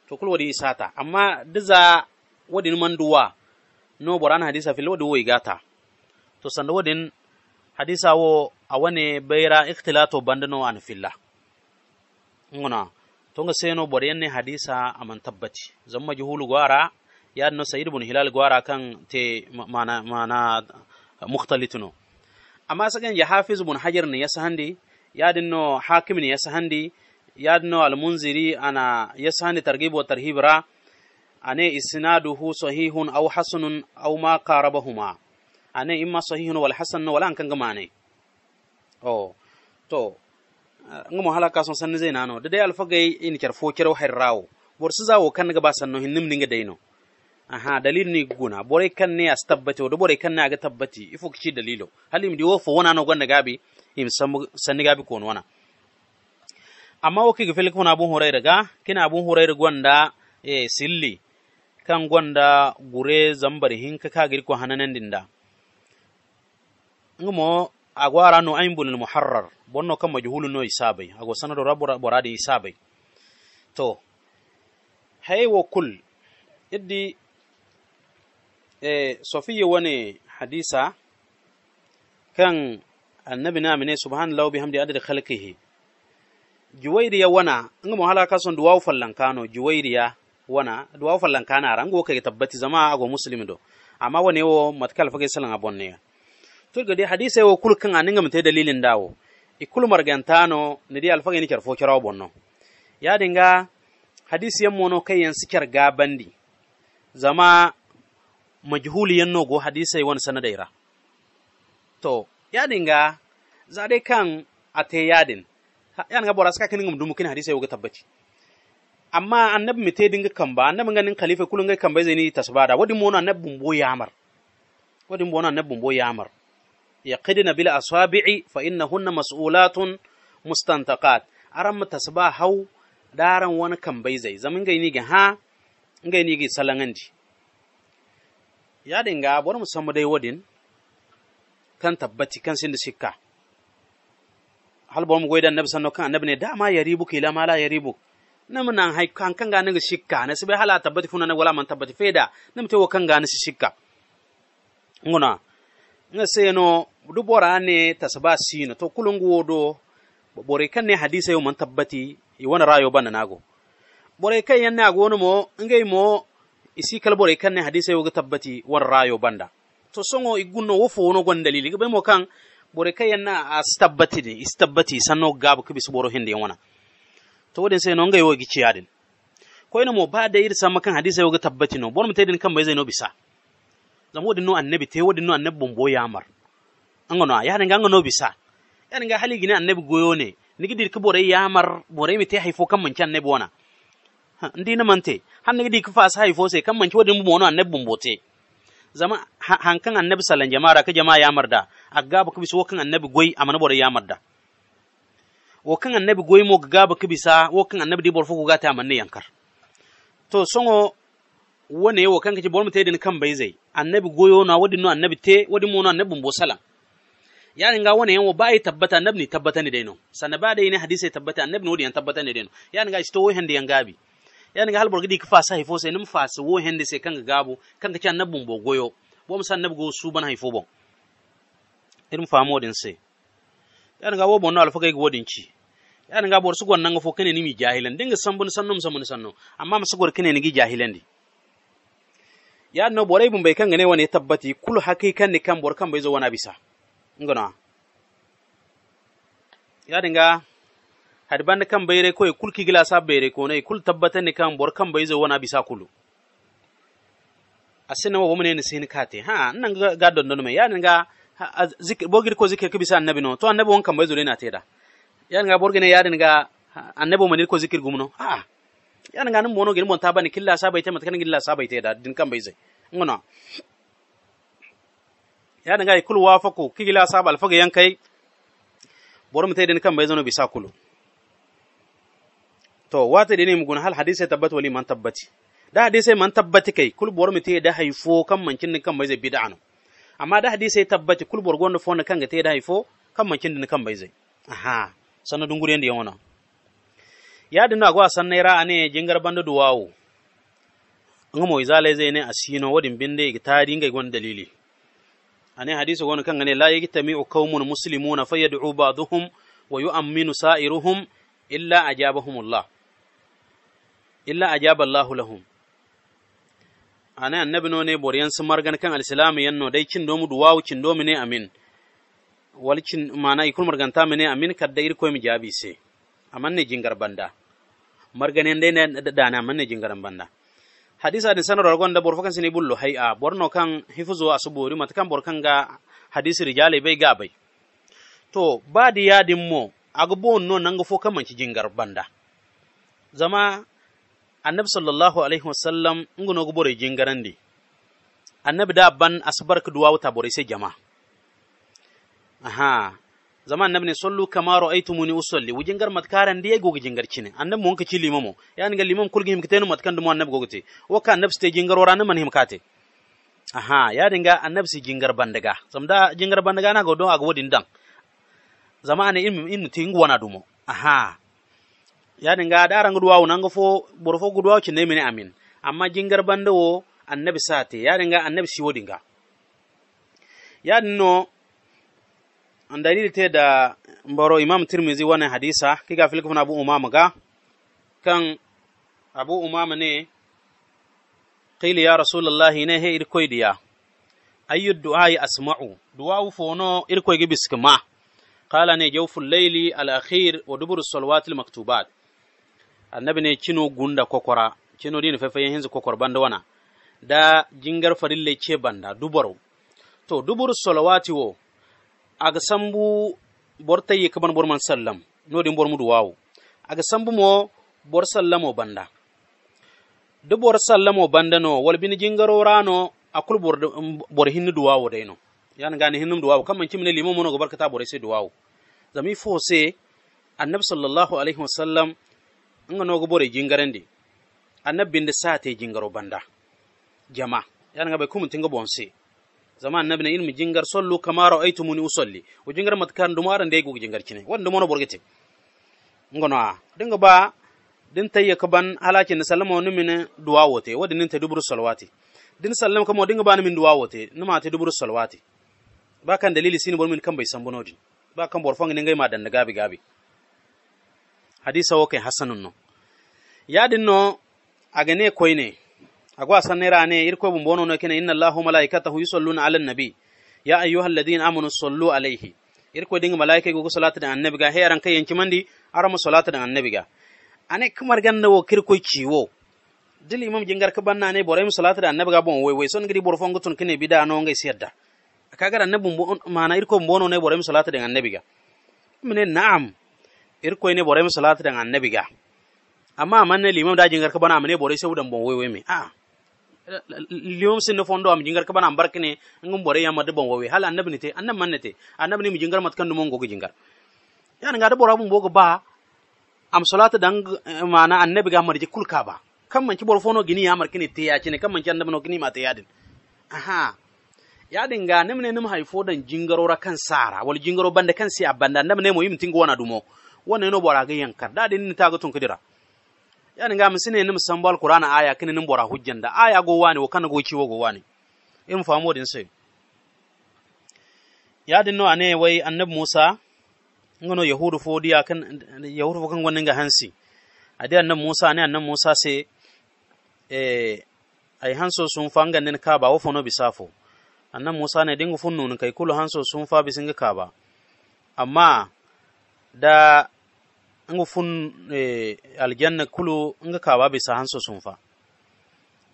to kul waɗi sata amma duza wadin manduwa no boran hadisa fil wodi wo igata to sanda wadin hadisa wo awane bayra ikhtilato bandano an filla ngona tonga seno bor ne hadisa aman tabbati zamma juhulu gwara no sayyid ibn hilal gwara kan te mana mana mukhtalitino amma sagan ya hafiz ibn hajar ne yasahandi dinno hakim ne yasahandi dinno al munziri ana yasahandi targhib wa tarhib ra ane isnaduhu sahihun aw hasanun aw ma qarabahuma ane imma sahihun wal hasan wala an kanga mane o to ngamo halaka son sanne zai nano da dai alfagai in kyar fokiro harrawo bor su zawo kan ga ba sanno hinnim ninga daino aha dalil ni guna bore kan ne astabbati do da bore kan ne ga tabbati ifo kici dalilo halim di wofo wana no gonda gabi im sanni gabi kono wana amma woki ga felik fona abun horaira ga kina abun horaira gonda e eh, silli kan gwanda gure zambar ka kagir ko hananan dinda ngumo agwara no aimbul muharrar bonno kam majhulu no isabai ago sanado rabu boradi isabai to hay wo kul iddi e sofiya wani hadisa kan annabi na mine subhanallahu bihamdi adad khalqihi juwairiya wana ngumo halaka son duwa fallan kano juwairiya wana duwa fallan kana rango kai tabbati zama ago muslim do amma wane wo matkal fage salan abonne to gade hadisi wo kul kan aninga mte dalilin dawo kul margantano ne di alfage ni kerfo kirawo bonno ya dinga hadisi yan mono kai yan sikar gabandi zama majhuli yan nogo hadisai wani sanadaira to ya dinga zade kan ate yadin yan ga bora saka kinin dumukin hadisai wo ga tabbaci amma annabi mete dinga kamba annabi ganin khalifa kulun ga bai zai ni tasbada wadin mona annabi bumbo yamar wadin mona annabi bumbo yamar yaqidna bil asabi'i fa innahunna mas'ulatun mustantaqat aran tasba hau daran wani bai zai zamin ga ni ga ha ga ni ga salangandi ya dinga bar mu dai wadin kan tabbati kan sin da hal ba mu goyi da annabi sanno kan annabi ne dama yaribu kila lamala la yaribu namna hay kan ganin shikka na sai hala tabbati funa na wala man tabbati feda namte kan ganin shi shikka nguna nga sai no dubora ne tasaba sino to kulungu wodo bore kan ne hadisa yo man tabbati i wana rayo bana nago bore kan yan nago wono mo ngai mo isi kal bore kan ne hadisa yo tabbati war rayo banda to songo igunno wofo wono gon dalili be mo kan bore kan yan na as tabbati ne is tabbati sanno gabu kibis boro hinde wana to wadin sai no ngai wogi ko koyno mo da ir sama kan hadisa yoga tabbati no bon din kan bai zai no bisa zam wadin no annabi te wadin no annabi bombo yamar ango no ya nga no bisa ya nga hali gina annabi goyo ne ka bore ya mar bore mi te haifo kan manci annabi wana ndi na mante han gidi ka fa sa haifo sai kan manci wadin bombo no annabi bombo te zama hankan annabi sallan jama'a ka jama'a yamar da ba ku so kan annabi goyi amana bore yamar da wo kan annabi goymo ga gaba kibisa wo kan annabi dibor ga ta manne yankar to songo wone wo kan kace bor mutai din kan bai zai annabi goyo na wadin no annabi te wadin mo no annabi mbo salam yani nga wone wo bai tabbata annabi ni tabbata ni dai no sanna ba dai ne hadisi tabbata annabi wodi yan tabbata ni dai no yani nga isto wo hande yan gabi yani nga halbor gidi ka fasa haifo sai nim fasa wo hande sai kan ga gabo kan kace annabi mbo goyo bo musan annabi go su ban haifo bo irin famo din sai yani nga wo bonno alfa kai go din ci yani ga bor sugon nanga fo kene mi jahilan dinga sambun sannum sambun sanno amma masugwar kene nigi jahilan di ya no borai bun bai kan ne wani tabbati kul hakikan ne kan bor kan bai zo wana bisa ngona ya dinga hadban kan bai re ko kul ki gila sa bai re ko ne kul tabbatan ni kan bor kan bai zo wana bisa kulu asina wa wumene ni sin kate ha nan ga gadon don mai ya dinga zikir bogir ko zikir kibisa annabi no to annabi won kan bai zo ne na teda yan ga borgene yadin ga annabo manir ko zikir gumno ha yan ga nan mono gin mon tabani killa sabai ta matakan gilla sabai ta da din kan bai zai ngona yan ga kul wafako kigila sabal alfaga yan kai bor ta din kan bai zano bisa kulu to wata dini mugun hal hadisi tabbata wali man tabbati da hadisi man tabbati kai kul bor ta da haifo kan mankin din kan bai zai bid'anu amma da hadisi tabbati kul bor da fona kan ga ta da haifo kan mankin din kan bai zai aha sanna dungurendi yona yadinno ago sanna ira ane jingar banda duwawo nga mo izale zai ne asino wadin binde ta tari gon dalili ane hadisi gon kan ne la yajtami'u qaumun muslimuna fayad'u ba'dhum wa yu'minu sa'iruhum illa ajabahumullah illa ajaba Allah lahum ane annabi no ne boryan sun margan kan alislamu yanno dai kin domu duwawu kin domu ne amin walchin mana ikul mene amin kadda irkoymi jaabise amanne jingar banda marganende dana amanne jingar banda hadisa adin sanar rogon da bor fakan sini bullo hay a borno kan hifuzo asubori matakan bor kan ga hadis rijale bai gabai to badi yadin mo agbo no nanga fo kan manci jingar banda zama annabi sallallahu alaihi wasallam ngono go bore jingarandi annabi da ban asbar ka duwa wata bore sai jama'a aha zaman namne sollu muni usalli wujin gar matkaran ndiye gogi jingar cine annab mun ka limamo ya ni ga limam kulgi himkitenu matkan dum annab gogti wa ka annab ste jingar wara nan man himkate aha ya dinga annab si jingar bandaga samda jingar bandaga na godo aga wodin dan zama ne in in tingu wana dumo aha ya dinga daran guduwa wunan ga fo borfo guduwa cine mini amin amma jingar bandawo annabi sate ya dinga annab si wodinga ya no dalili te da mboro imam tirmizi wannan hadisa kika fil kuna abu umama ga kan abu umama ne qila ya rasulullahi ne he irkoy diya ayu du'ai asma'u du'a fono irkoy gi biskma qala ne jawfu layli al akhir wa dubur salawat al maktubat annabi ne kino gunda kokora kino dini fa hinzu kokor banda wana da jingar farille ce banda dubaro to dubur salawati wo aga sambu borta yi kaban borman sallam no din bormu duwawu aga sambu mo bor sallamo banda du bor sallamo banda no wal bin jingaro rano akul bor bor hinni duwawu dai no yana hinnu hinnum duwawu kamman kimne limo mono go barkata bor sai duwawu zami fo se annab sallallahu alaihi wasallam nga no go bor jingarandi annab bin da sate jingaro banda jama yana ga bai kumun tinga bonse zama nabna na ilmu jingar sollu kama aitu muni usolli u jingar matkan dumaran de gugu jingar kine wanda mono borgete ngono a dinga ba din tayya kaban halakin sallama wani mina duwa wote wadin nin ta dubur salwati din sallama kamo dinga ba ni min duwa wote nima ta dubur salwati ba kan dalili sini bor min kan bai san bunodin ba kan bor fanga ngai ma dan gabi gabi hadisa wakai hasanun no yadin no agane koyne agwa ne irko bun bono ne kene inna allahu malaikatahu yusalluna ala nabi ya ayyuha alladhina amanu sallu alayhi irko dinga malaika go salatu da annabi ga heran kai yanki mandi aramu salatu da annabi ga ane kamar ganna wo kirko ciwo dil imam jingar ka banna ne borai salatu da annabi ga bon wai wai son gidi borfon gutun kine bida no ngai siyadda gara annabi mana irko bun bono ne borai salatu da annabi ga mene na'am irko ne borai salatu da annabi ga amma amma ne limam da jingar ka bana amma ne borai sai wudan bon wai wai me a'a ah. liyom sin ne fondo am jingar kabana barkine ngum bore yamma de bon wowe hal annabni ne te annam man ne te annabi ne mi jingar mat kandu mon gogo jingar yani ga de bora bum bogo ba am salata dang eh, mana annabi ga marje kul kaba kam man ci bor fono gini yamar kine te ya cine kam man ci annabi no gini ma te yadin aha yadin ga nem ne nem haifo dan jingaro ra kan sara wal jingaro bande kan si abanda annabi ne mo yim tingo wana dumo wannan no bora ga yankar da din ni taga tun kidira ni ngam sine nim bal qur'ana aya kini nim bora hujjan da? aya go wani wo kana go kiwo go wani in famo din sai ya din no ane wai annabi musa ngono yahudu fo dia kan yahudu fo kan gonin ga hansi ade annabi musa ne annab musa sai eh ai hanso sun fanga nin ka ba wo no bisafo annab musa ne dingu funnun kai kulu hanso sun fa bisinga ka ba amma da nga fun eh, aljanna kulu nga kaba bisa hanso sunfa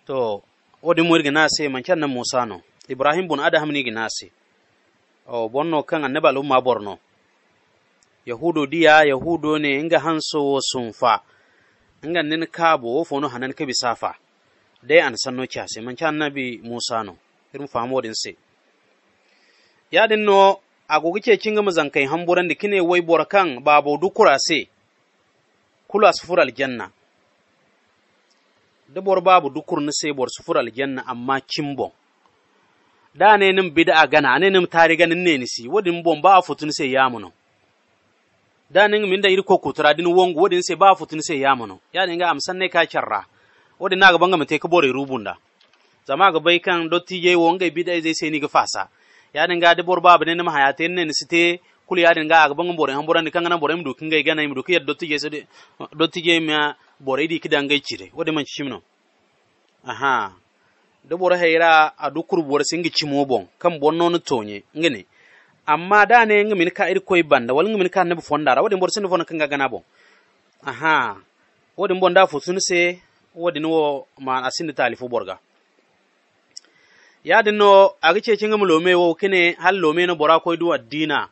to wodi muir gina se mancan na musa no ibrahim bun adam ni gina se o bonno kan annabi al'umma borno yahudo dia yahudo ne nga hanso sunfa nga nin kabo wo fono hanan ka bisafa dai an sanno kya se mancan bi musa no irin famo din se ya no agogi ce kinga mazankai hamburan da kine wai borkan babo dukura se kulu a aljanna da bor babu dukur ni sai bor sufur aljanna amma kimbo da ne nim bid'a gana ne nim tari ganin ne nisi wadin bon ba a sai sai muno da nin min da iri ko kutura din wongo wadin sai ba a sai sai muno ya ga amsan ne ka kyarra wadin na ga ga mate ka bore rubunda zama ga bai kan dotti je wonga bid'a zai sai ni ga fasa ya ga da bor babu ne nim hayate ne ni site kuliyaadin ga aga bangam bore hambora ni kangana bore mdu kinga igana mdu kiyad dotti je sede dotti je ma bore idi kida ngai chire wode man chimno aha do bore heira adu kur bore singi chimo bon kam bonno no tonye ngene amma da ne ngi ka iri koy banda wal ngi ka ne bu fonda ra wode bore sende fona kinga gana bon aha wode bonda fu sunu se wode no ma asinde talifu borga yaadin no aga cece ngam lome wo kine hal lome no bora koy du addina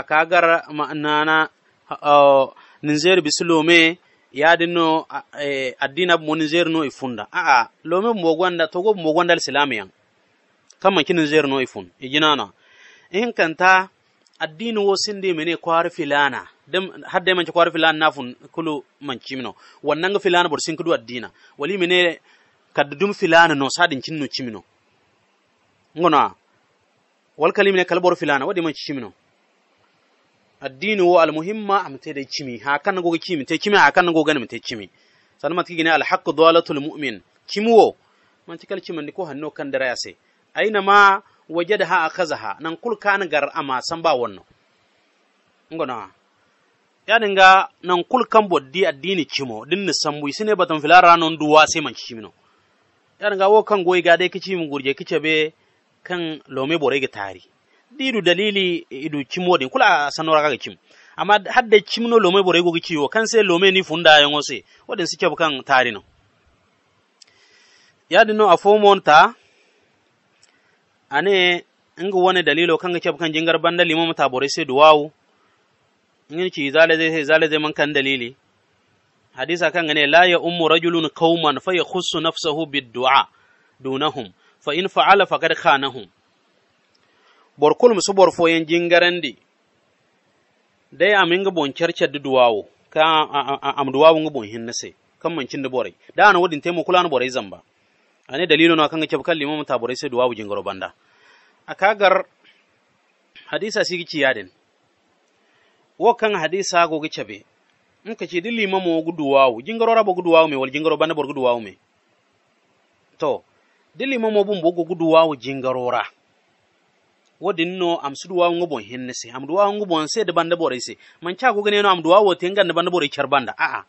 akagara ma'nana ninzer bisilome yadinno e, addina mo ninzer no ifunda a a lome mogwanda togo mogwanda islamiyan kama kin zer no ifun ijinana in kanta addini wo sindi mene kwari filana dem hadde man kwari filana nafun kulu man chimino wannan ga filana bor kudu addina wali mene kaddum filana no sadin cinnu chimino ngona wal kalimine kalbor filana wadi man chimino addini wo almuhimma amte da kimi ha kan go kimi te kimi ha kan go ganim te kimi san mat gine al haqq dawalatul mu'min kimi wo man tikal kimi ko hanno kan dara yase aina ma wajadaha akhazaha nan kul kan gar ama san ba wonno ngona ya dinga nan kul kan boddi addini kimo din ni sambu sine batan filara non duwa sai man kimi no ya dinga wo kan goyi ga dai kici mun gurje kice be kan lome bore ga tari didu dalili idu cimode kula sanora kaga cim amma hadda chimno lome bore go ciwo kan se lome ni funda yongo se tari si ya dinno a yadino afomonta ane nga wani dalilo kan ga kebukan jingar banda limam ta bore se duwawu ngin ci zale zai zale zai man kan dalili hadisa kan ne la ya ummu rajulun qauman fa yakhussu nafsahu bid du'a dunahum fa in fa'ala faqad khanahum bor kulum su bor foyen de dai aminga bon cerce duwawo ka am duwawo ngi bon hinna kan mancin da borai da ana wadin taimo kula na borai zamba ane dalilo na kan kebkan limamu ta borai sai duwawo jingaro banda akagar hadisa sigi ci yadin wo kan hadisa go gi cebe in ka ce dilli mamo gudu wawu jingaro rabo gudu wawu me wal jingaro banda bor gudu wawu to dilli mamo bun bogo gudu wawu jingaro ra wodin no am suduwa ngobo henne se am duwa ngobo se de bande bore se man cha go gane no am duwa wote ngande bande bore char banda a ah, a ah.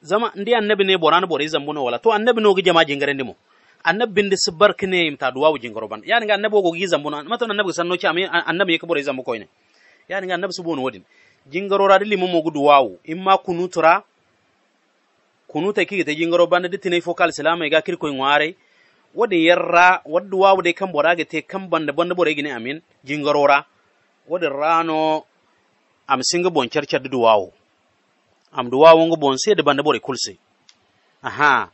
zama ndi annabi ne borana bore zambo no wala to annabi no gijama jingare ndimo annabi binde sibar kine imta duwa wo jingaro banda yani ga annabi go gi zambo no mato annabi sanno cha am annabi yake bore zambo koyne yani ga annabi subono wodin jingaro ra dilimo mo gudu wawo imma kunutura kunuta kige te jingaro banda ditine kal salama ga kirko ngware wode yerra waddu bora ga te kan banda banda bora gine amin jingorora wode rano am singa bon charcha du wawo am du wawo ngo bon se de banda bora kulse aha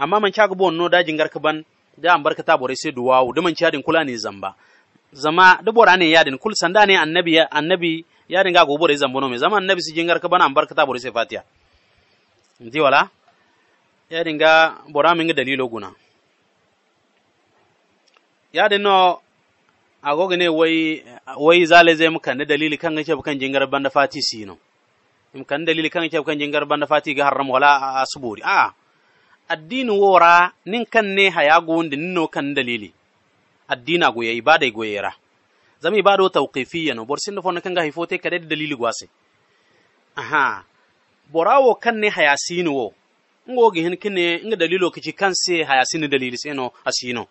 amma man chaga bon no da jingar ka ban da am barkata bore se du wawo de man chadin ne zamba zama da bora ne yadin kul sanda ne annabi annabi yadin ga go bora zamba no me zama annabi si jingar ka ban am barkata bora se fatiha ndi wala yadin ga bora min ga dalilo guna yadi no agogi ne wai zale zai muka ne dalili kan ke bukan jingar banda fati sino im kan dalili kan ke bukan jingar banda fati ga haram wala subori a addini wora nin kan ne haya gonde nino kan dalili addina goye ibada goyera zami ibada tawqifiyya no bor sinno fon kan ga hifote kade dalili gwase aha borawo kan ne haya sino wo ngo gi hin kine nga dalilo kici kan se haya sino dalili no asino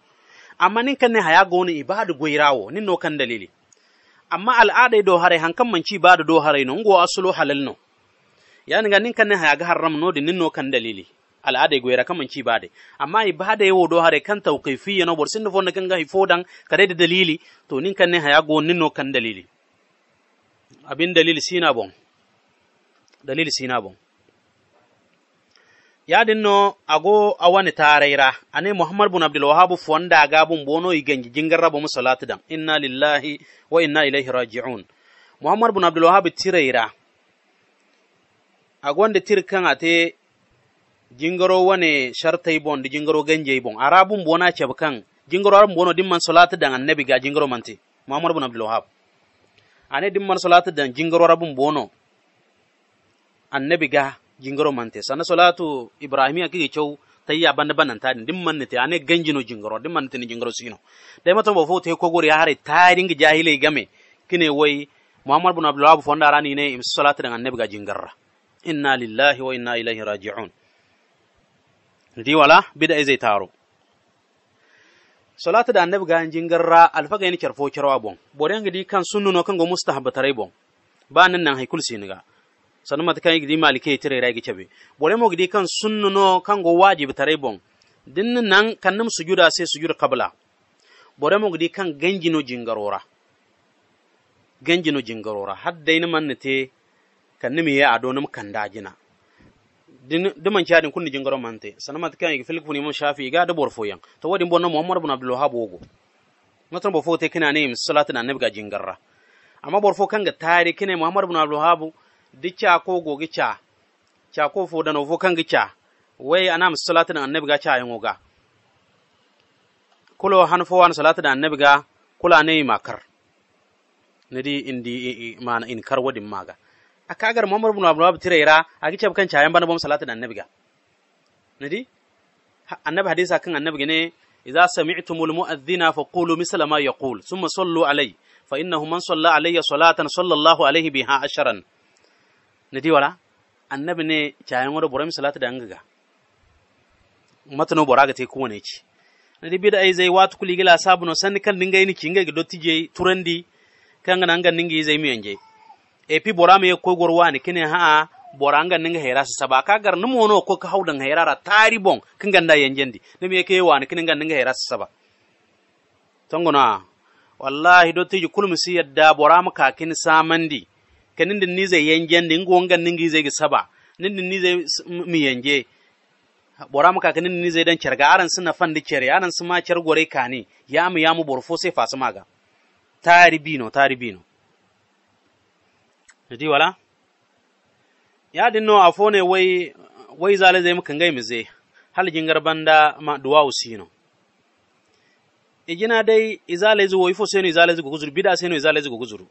amma nin kan ne haya goni ibadu goirawo nin no kan dalili amma al'ada do hare hankan manci ibadu do hare non go asulo halal no yani ga nin kan ne haya ga haram no din nin no kan dalili al'ada goira kan manci ibade amma ibada yawo do hare kan tawqifi no bor sin fo kan ga ifodan kare da dalili to nin kan ne haya goni nin no kan dalili abin dalili sina bon dalili sina bon yadinno ago awani tarayra ane muhammad bun abdul wahhab fonda gabun bono igenji jingarra bomu salatu dan, inna lillahi wa inna ilaihi raji'un muhammad bun abdul wahhab tirayra agonde tirkan ate jingaro wani shartai bon di jingaro ganje bon arabun bona cebkan jingaro arabun bono dimman salatu dan annabi ga jingaro manti muhammad bun abdul wahhab ane dimman salatu dan jingaro arabun bono annabi ga jingoro mante sana solatu ibrahimiya kike cew tayya banda banan tadi dim man te ane ganjino jingoro dim man te ni jingaro sino da mato bo fo ko gori hare tadi ngi jahile game kine wai muhammad bin abdullah fonda rani ne im salatu dan annabi ga jingarra inna lillahi wa inna ilaihi raji'un ndi wala bida izai taro salatu da annabi ga jingarra alfaga ni kerfo kerwa bon boren ga di kan sunnuno kan go tarai bon ba nan nan haikul siniga sanu mata kan igidi malike tire ragi chebe bore mo gidi kan sunnu no kan go wajib tare bon din nan kan nim sujuda sai sujud qabla bore mo gidi kan ganjino jingarora ganjino jingarora haddai ina man te kan nim ya ado nim kan dajina din din man chadin kunni jingaro man te sanu mata kan filku filkuni mo shafi ga da borfo yan to wadin bonno muhammad ibn abdullah habogo ogo matan bofo te kana ne salatu na nabiga jingarra amma borfo kan ga tare kine muhammad ibn abdullah wahhab di ko gogi cha cha ko fo dano vo kangi cha wai anam salatin annabi ga cha yin ga kulo han fo wan salatin annabi ga kula ne makar ne di indi mana in kar wadin maga aka mamur mamar ibn abdul wahab a agi chab kan yan bana bom salatin annabi ga ne di annabi hadisa kan annabi ne idza sami'tumul mu'adhdhina faqulu misla ma yaqul thumma sallu alayhi fa innahu man salla alayya salatan sallallahu alayhi biha asharan di wala annabi ne cayan wani borom salatu da angaga matano bora ga te kowane ci nidi bida ai zai watu kuli gila sabuno sanni kan dinga yini kinga gido tije turandi kan ga nanga ningi zai mi yanje Epi pi bora me ko gorwa ne kini haa bora anga ninga hera sa saba ka gar numo no ko ka haudan hera ra tari bon kan ganda yanjendi ne me ke wa ne kini ga ninga hera sa saba tongona wallahi do tije kulum si yadda bora maka kin samandi ke din ni zai yenge ndi ngu wonga ningi zai saba din ni zai mi yenge bora maka ke din ni zai dan cerga aran suna fandi cere aran ma cer gore kani ya mu borfo sai fasu maga tari bino tari bino jadi wala ya dinno ne wai wai zale zai mukan gai zai. hal jingar banda ma duwa usino ijina dai izale zu wai fo seno izale zu guguzuru bida seno izale zu guguzuru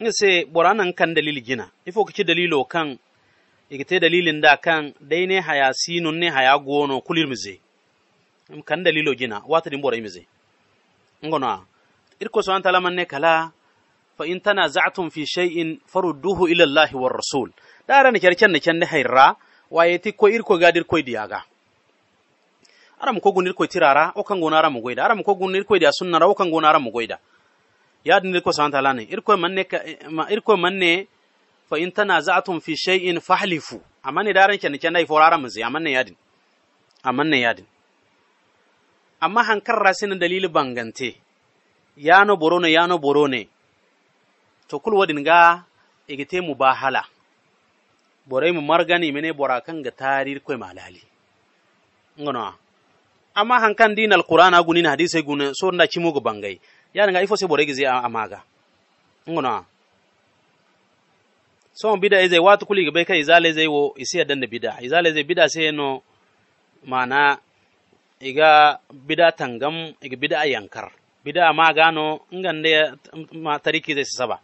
nga se boranan kan dalil gina ifo kici dalilo kan igite dalilin da kan dai ne haya sinun ne haya gono kulir mize kan dalilo gina wata din borai mize ngona irko so anta laman ne kala fa in tanaza'tum fi shay'in farudduhu ila Allah war rasul dara ne kerken ne ken ne hayra waye ti ko irko gadir ko diyaga aram ko gunir ko tirara o kan gonara mu goida aram ko gunir ko da sunna ra o kan gonara mu goida yadin irko santalane irko manne ma irko manne fa in tanaza'tum fi shay'in fahlifu amane daran ken ken dai forara mun sai amanne yadin amanne yadin amma hankar rasin dalili bangante yano borone yano borone to kul wadin ga igite mu bahala borai mu margani mene borakan ga tarir koi malali ngono amma hankan dinal qur'ana gunin hadisi gunin so na chimugo bangai nga ifo se boregi amaga ngona so bida ize watu kuli bai kai zale zai wo isi yadan da bida izale zai bida sai no mana iga bida tangam iga bida yankar bida ma gano ngan da ma tariki zai saba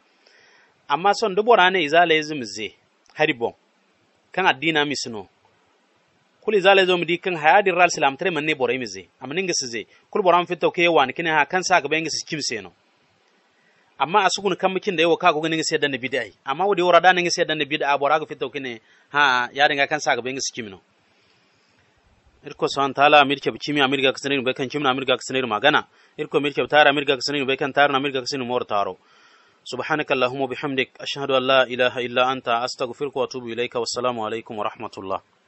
amma son dubora ne izale zai mize haribon kan addina misno kuli zale zo midi kan hayadin ral silam tare manne bore mi mize amnin gisi ze kul boran fito ke wan kine ha kan sa gaba ngisi kimse no amma asugun kan mikin da yawa ka gogo ngisi da nabi dai amma wodi wora da ngisi dan nabi da bora ga fito kine ha ya dinga kan sa gaba ngisi kimno irko san tala mirke bikimi amirga kasinin bai kan kimna amirga kasinin magana irko mirke tara amirga kasinin bai kan tara amirga kasinin mor taro سبحانك اللهم وبحمدك أشهد أن لا إله إلا أنت أستغفرك وأتوب إليك والسلام عليكم ورحمة الله